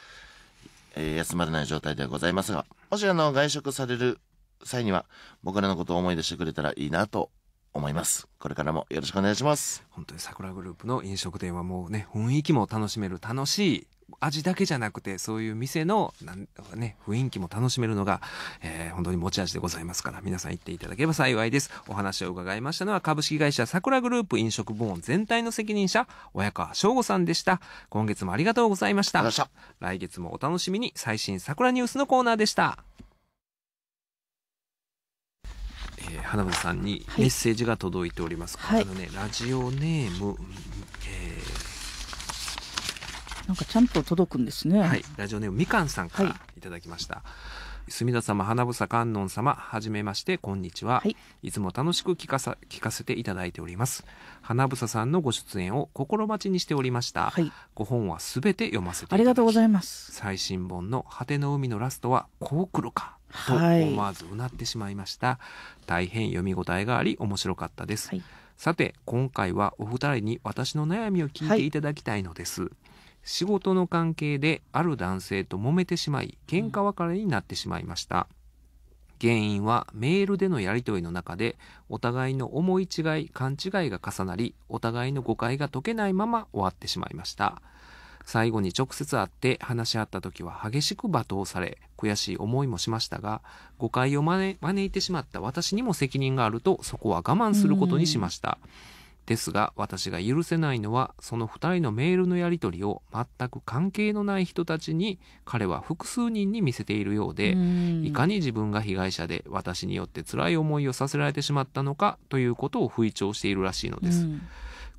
えー、休まれない状態ではございますが、もしあの、外食される際には、僕らのことを思い出してくれたらいいなと思います。これからもよろしくお願いします。本当に桜グループの飲食店はもうね、雰囲気も楽しめる楽しい味だけじゃなくてそういう店のなんね、雰囲気も楽しめるのが、えー、本当に持ち味でございますから皆さん行っていただければ幸いですお話を伺いましたのは株式会社桜グループ飲食部門全体の責任者親川翔吾さんでした今月もありがとうございました来月もお楽しみに最新桜ニュースのコーナーでしたえー、花村さんにメッセージが届いております、はい、あのねラジオネームなんかちゃんと届くんですね。はい、ラジオネームみかんさんからいただきました。はい墨田様花房観音様はじめましてこんにちは、はい、いつも楽しく聞かさ聞かせていただいております花房さんのご出演を心待ちにしておりました、はい、ご本はすべて読ませてありがとうございます最新本の果ての海のラストはこう来るかと思わずうなってしまいました、はい、大変読み応えがあり面白かったです、はい、さて今回はお二人に私の悩みを聞いていただきたいのです、はい仕事の関係である男性と揉めてしまい喧嘩別れになってしまいました、原因はメールでのやり取りの中でお互いの思い違い勘違いが重なりお互いの誤解が解けないまま終わってしまいました最後に直接会って話し合った時は激しく罵倒され悔しい思いもしましたが誤解を招いてしまった私にも責任があるとそこは我慢することにしました、うんですが私が許せないのはその2人のメールのやり取りを全く関係のない人たちに彼は複数人に見せているようでいかに自分が被害者で私によって辛い思いをさせられてしまったのかということを吹聴しているらしいのです。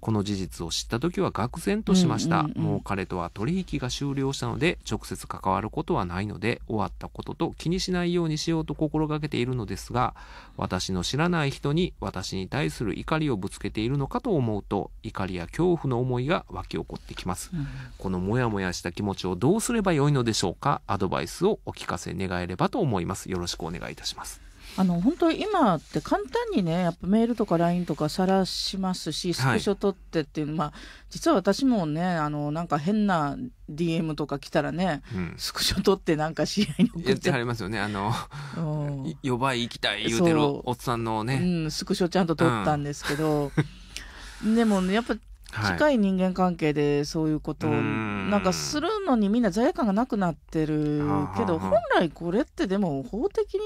この事実を知った時は愕然としました、もう彼とは取引が終了したので直接関わることはないので終わったことと気にしないようにしようと心がけているのですが私の知らない人に私に対する怒りをぶつけているのかと思うと怒りや恐怖の思いが湧き起こってきます、うん、このモヤモヤした気持ちをどうすればよいのでしょうかアドバイスをお聞かせ願えればと思いますよろしくお願いいたしますあの本当今って簡単にねやっぱメールとか LINE とか晒しますしスクショ取ってっていう、はい、まあ実は私もねあのなんか変な DM とか来たらね、うん、スクショ取ってなんか試合に送ってやってはりますよねあの呼ばい行きたい言うてるおっさんのねう、うん、スクショちゃんと取ったんですけど、うん、でも、ね、やっぱ近い人間関係でそういうことをなんかするのにみんな罪悪感がなくなってるけど本来これってでも法的に。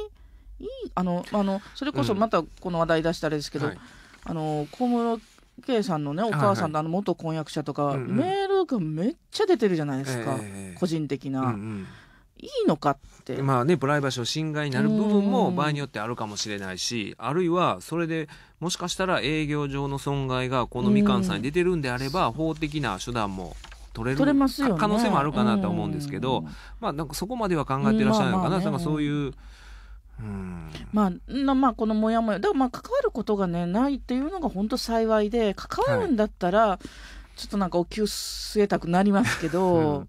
いいあのあのそれこそまたこの話題出したあれですけど、うんはい、あの小室圭さんのねお母さんのあの元婚約者とか、はいはい、メールがめっちゃ出てるじゃないですか、うんうん、個人的な。うんうんいいのかってまあねプライバシーを侵害になる部分も場合によってあるかもしれないしあるいはそれでもしかしたら営業上の損害がこのみかんさんに出てるんであれば法的な手段も取れる、ね、可能性もあるかなと思うんですけどまあなんかそこまでは考えてらっしゃるのかな、うんまあなんかそういううんまあ、まあこのモヤモヤだからまあ関わることがねないっていうのが本当幸いで関わるんだったら、ちょっとなんかお灸据えたくなりますけど、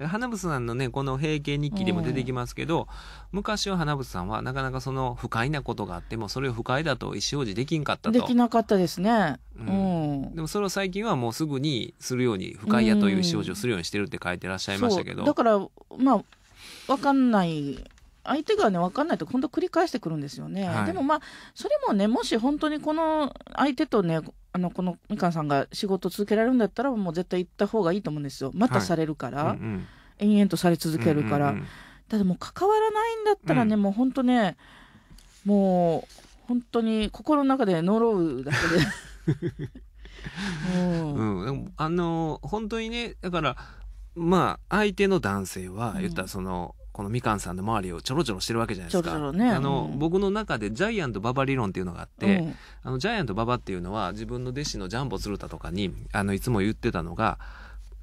うん、花房さんのねこの「平家日記」でも出てきますけど、うん、昔は花房さんはなかなかその不快なことがあってもそれを不快だと意思表示できんかったとできなかったですね、うん、うん、でもそれを最近はもうすぐにするように不快やという意思表示をするようにしてるって書いてらっしゃいましたけど、だからまあ分かんない相手がね分かんないと今度繰り返してくるんですよね、はい、でもまあそれもねもし本当にこの相手とねあのこのみかんさんが仕事続けられるんだったらもう絶対行った方がいいと思うんですよまたされるから、はいうんうん延々とされ続けるから、うんうん、ただもう関わらないんだったらね、うん、もう本当ねもう本当に心の中で呪うだけで うん、あの本当にねだからまあ相手の男性は、言ったらそのこのみかんさんの周りをちょろちょろしてるわけじゃないですか。ちょろちょろね、あの、うん、僕の中でジャイアント馬場理論っていうのがあって、うん、あのジャイアント馬場っていうのは自分の弟子のジャンボ鶴田とかにあのいつも言ってたのが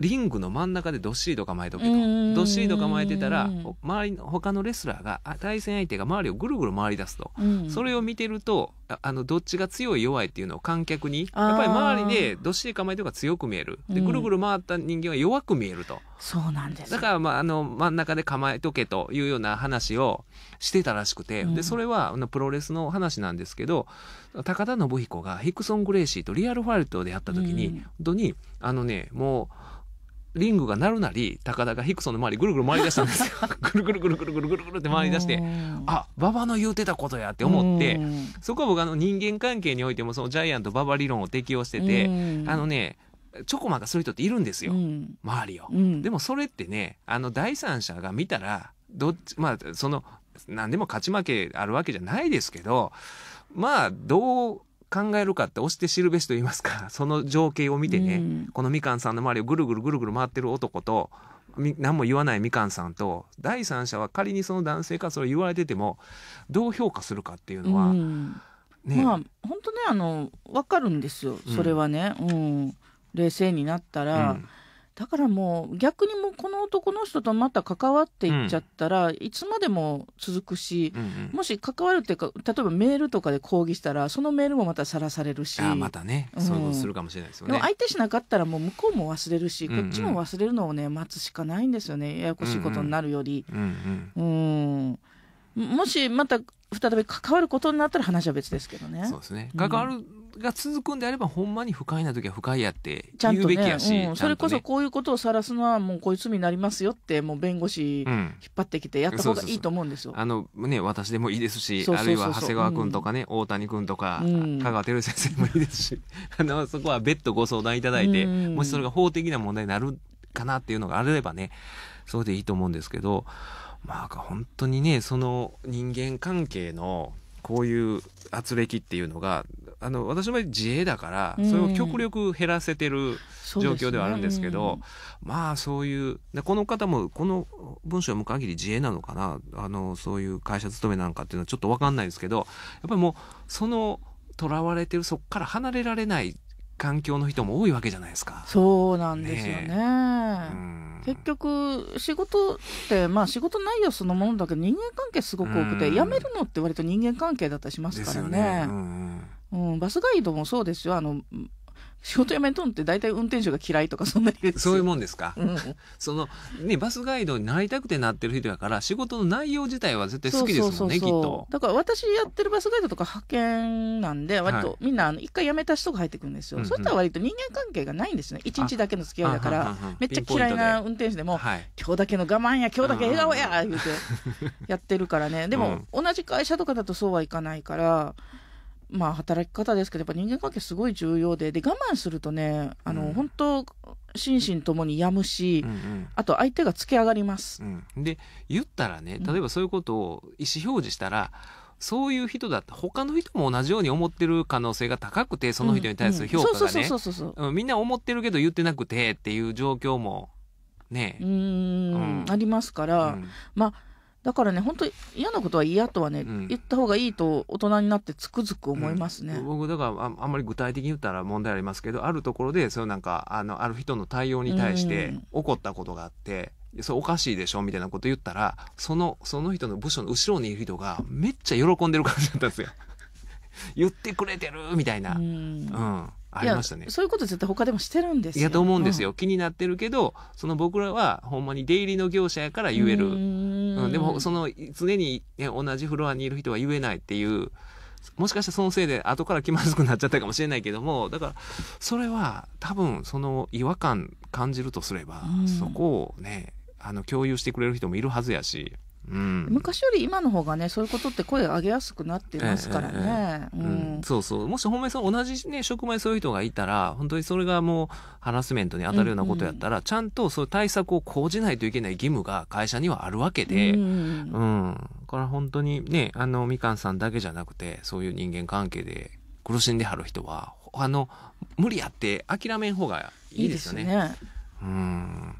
リングの真ん中でどっしりと構えとけとどっしりと構えてたら周りの他のレスラーが対戦相手が周りをぐるぐる回り出すと、うん、それを見てるとあのどっちが強い弱いっていうのを観客にやっぱり周りでどっしり構えてるが強く見えるでぐるぐる回った人間は弱く見えると、うん、そうなんですだから、まあ、あの真ん中で構えとけというような話をしてたらしくて、うん、でそれはあのプロレスの話なんですけど高田信彦がヒクソン・グレイシーとリアルファイトでやった時に、本当にあのねもうリングが鳴るなり高田がヒクソンの周りぐるぐる回り出したんですよ ぐるぐるぐるぐるぐるぐるって回り出してあ馬場の言うてたことやって思ってそこは僕あの人間関係においてもそのジャイアント馬場理論を適用しててあのねちょこまかする人っているんですよ、周りを、でもそれってねあの第三者が見たらどっちまあその何でも勝ち負けあるわけじゃないですけどまあどう考えるかって押して知るべしと言いますか その情景を見てね、うん、このみかんさんの周りをぐるぐるぐるぐる回ってる男と何も言わないみかんさんと第三者は仮にその男性かそれ言われててもどう評価するかっていうのは、うん、ね、まあ本当ねあの分かるんですよそれはね、うん、うん、冷静になったら。うんだからもう逆にもうこの男の人とまた関わっていっちゃったら、うん、いつまでも続くし、うんうん、もし関わるっていうか例えばメールとかで抗議したらそのメールもまたさらされるしあまたね、うん、そうするかもしれないですよね相手しなかったらもう向こうも忘れるし、うんうん、こっちも忘れるのをね待つしかないんですよねややこしいことになるよりうんもしまた再び関わることになったら話は別ですけどねそうですね関わるが続くんであればほんまに不快な時は不快やって言うべきやし、ねうんね、それこそこういうことをらすのはもうこういう罪になりますよってもう弁護士引っ張ってきてやった方がいいと思うんですよ。うん、そうそうそうあのね私でもいいですしあるいは長谷川君とかね、うん、大谷君とか、香川照先生もいいですし あのそこは別途ご相談いただいて、もしそれが法的な問題になるかなっていうのがあればねそれでいいと思うんですけどまあ本当にねその人間関係のこういう圧力っていうのがあの私は自営だからそれを極力減らせてる状況ではあるんですけど、ね、まあそういうでこの方もこの文章を読む限り自営なのかなあのそういう会社勤めなんかっていうのはちょっと分かんないですけどやっぱりもうそのとらわれてるそこから離れられない環境の人も多いわけじゃないですか。そうなんですよね。ねうん、結局仕事ってまあ仕事内容そのものだけど人間関係すごく多くて、辞めるのって割と人間関係だったりしますからね。ですよね。うんうん、バスガイドもそうですよ。あの、仕事辞めとんって大体運転手が嫌いとかそんな理そういうもんですか、うん、そのねバスガイドになりたくてなってる人やから仕事の内容自体は絶対好きですもんねきっとだから私やってるバスガイドとか派遣なんで割とみんな一回辞めた人が入ってくるんですよ、はい、そうたら割と人間関係がないんですね一日だけの付き合いだからめっちゃ嫌いな運転手でも、はい、今日だけの我慢や今日だけ笑顔や言うて やってるからねでも、同じ会社とかだとそうはいかないからまあ、働き方ですけど、やっぱ人間関係すごい重要で、で、我慢するとね、あの、うん、本当、心身ともに病むし、うんうん、あと相手が突き上がります、うん、で、言ったらね、例えばそういうことを意思表示したら、うん、そういう人だって他の人も同じように思ってる可能性が高くてその人に対する評価がねみんな思ってるけど言ってなくてっていう状況もねうん、ありますから、まあだからね本当嫌なことは嫌とはね、うん、言った方がいいと大人になってつくづく思いますね、うん、僕だからああんまり具体的に言ったら問題ありますけどあるところでそのなんかあのある人の対応に対して怒ったことがあって。うん、それおかしいでしょみたいなこと言ったらそのその人の部署の後ろにいる人がめっちゃ喜んでる感じだったんですよ 言ってくれてるみたいな、うんありましたね。そういうこと絶対他でもしてるんですよ。いやと思うんですよ、うん、気になってるけど、その僕らはほんまに出入りの業者やから言える。うんうん、でもその常に、ね、同じフロアにいる人は言えないっていう、もしかしたらそのせいで後から気まずくなっちゃったかもしれないけども、だからそれは多分その違和感感じるとすれば、そこをね、あの共有してくれる人もいるはずやし、うん、昔より今の方がねそういうことって声上げやすくなってますからね、うん、そうそうもし本命さん同じ、ね、職場にそういう人がいたら本当にそれがもうハラスメントに当たるようなことやったら、うんうん、ちゃんとそういう対策を講じないといけない義務が会社にはあるわけで、うん、うん、これは本当にねあのみかんさんだけじゃなくてそういう人間関係で苦しんではる人はあの無理やって諦めん方がいいですよね。いいねうん、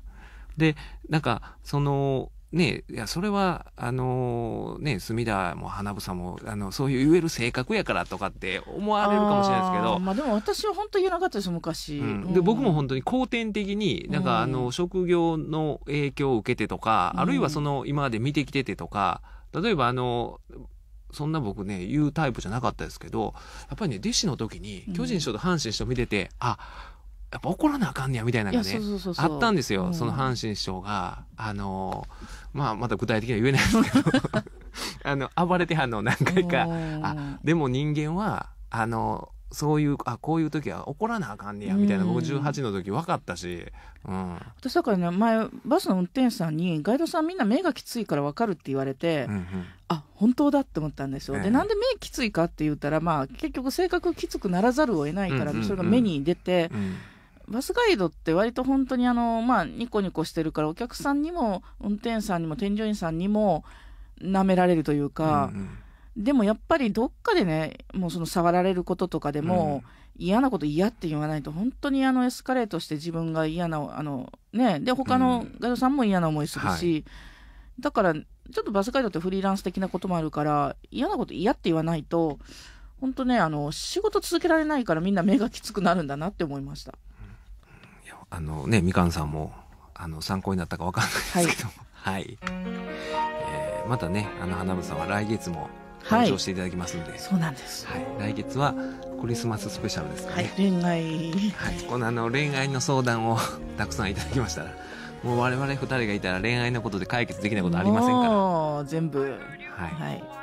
でなんかそのねいや、それは、あのね、隅田も花房も、あの、そういう言える性格やからとかって思われるかもしれないですけど。まあでも私は本当言えなかったです、昔。うん、で、僕も本当に後天的に、なんか、あの、職業の影響を受けてとか、あるいはその、今まで見てきててとか、例えばあの、そんな僕ね、言うタイプじゃなかったですけど、やっぱりね、弟子の時に、巨人師匠と阪神師匠見てて、うん、あ、やっぱ怒らなあかんねやみたいなのがねあったんですよ、うん、その阪神師匠があのまあまだ具体的には言えないですけど あの暴れてはんの何回かあでも人間はあのそういうあこういう時は怒らなあかんねやみたいな、うん、僕18の時分かったし、うん、私だからね前バスの運転手さんに「ガイドさんみんな目がきついから分かる」って言われて、うんうん、あ本当だって思ったんですよ、うん、でなんで目きついかって言ったらまあ結局性格きつくならざるを得ないから、それが目に出て。うんうんバスガイドって割と本当にあの、まあ、ニコニコしてるからお客さんにも運転手さんにも添乗員さんにも舐められるというか、うんうん、でもやっぱりどっかでねもうその触られることとかでも、うん、嫌なこと嫌って言わないと本当にあのエスカレートして自分が嫌なあのねで他のガイドさんも嫌な思いするし、うんはい、だからちょっとバスガイドってフリーランス的なこともあるから嫌なこと嫌って言わないと本当ねあの仕事続けられないからみんな目がきつくなるんだなって思いました。あのねみかんさんもあの参考になったかわかんないですけどはい、はい、えー、またねあの花部さんは来月も登場していただきますので、はい、そうなんです、はい、来月はクリスマススペシャルですかね、はい、恋愛、はい、このあの恋愛の相談を たくさんいただきましたらもう我々二人がいたら恋愛のことで解決できないことありませんから全部はい、はい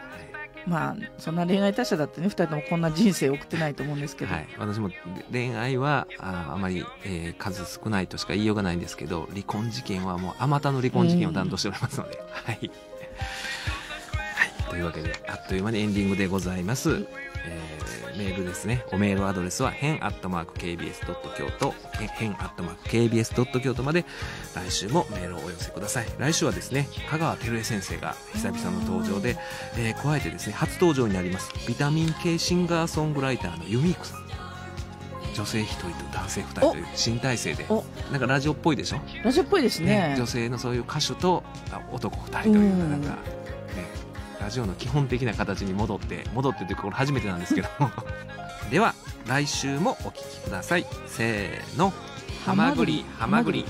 まあ、そんな恋愛他者だってね2人ともこんな人生送ってないと思うんですけど、はい、私も恋愛はああまり、えー、数少ないとしか言いようがないんですけど離婚事件はもうあまたの離婚事件を担当しておりますので、はい、はい、というわけであっという間にエンディングでございます、えーメールですね。おメールアドレスは、変アットマーク KBS.KYO と、変アットマーク k b s k y まで、来週もメールをお寄せください。来週はですね、香川照江先生が久々の登場で、えー、加えてですね、初登場になります、ビタミン系シンガーソングライターのユミークさん。女性1人と男性2人という新体制でなんかラジオっぽいでしょラジオっぽいですね、ね、女性のそういう歌手と男2人というなんかラジオの基本的な形に戻って戻ってというかこれ初めてなんですけど では来週もお聴きくださいせーの「はまぐり」はまぐり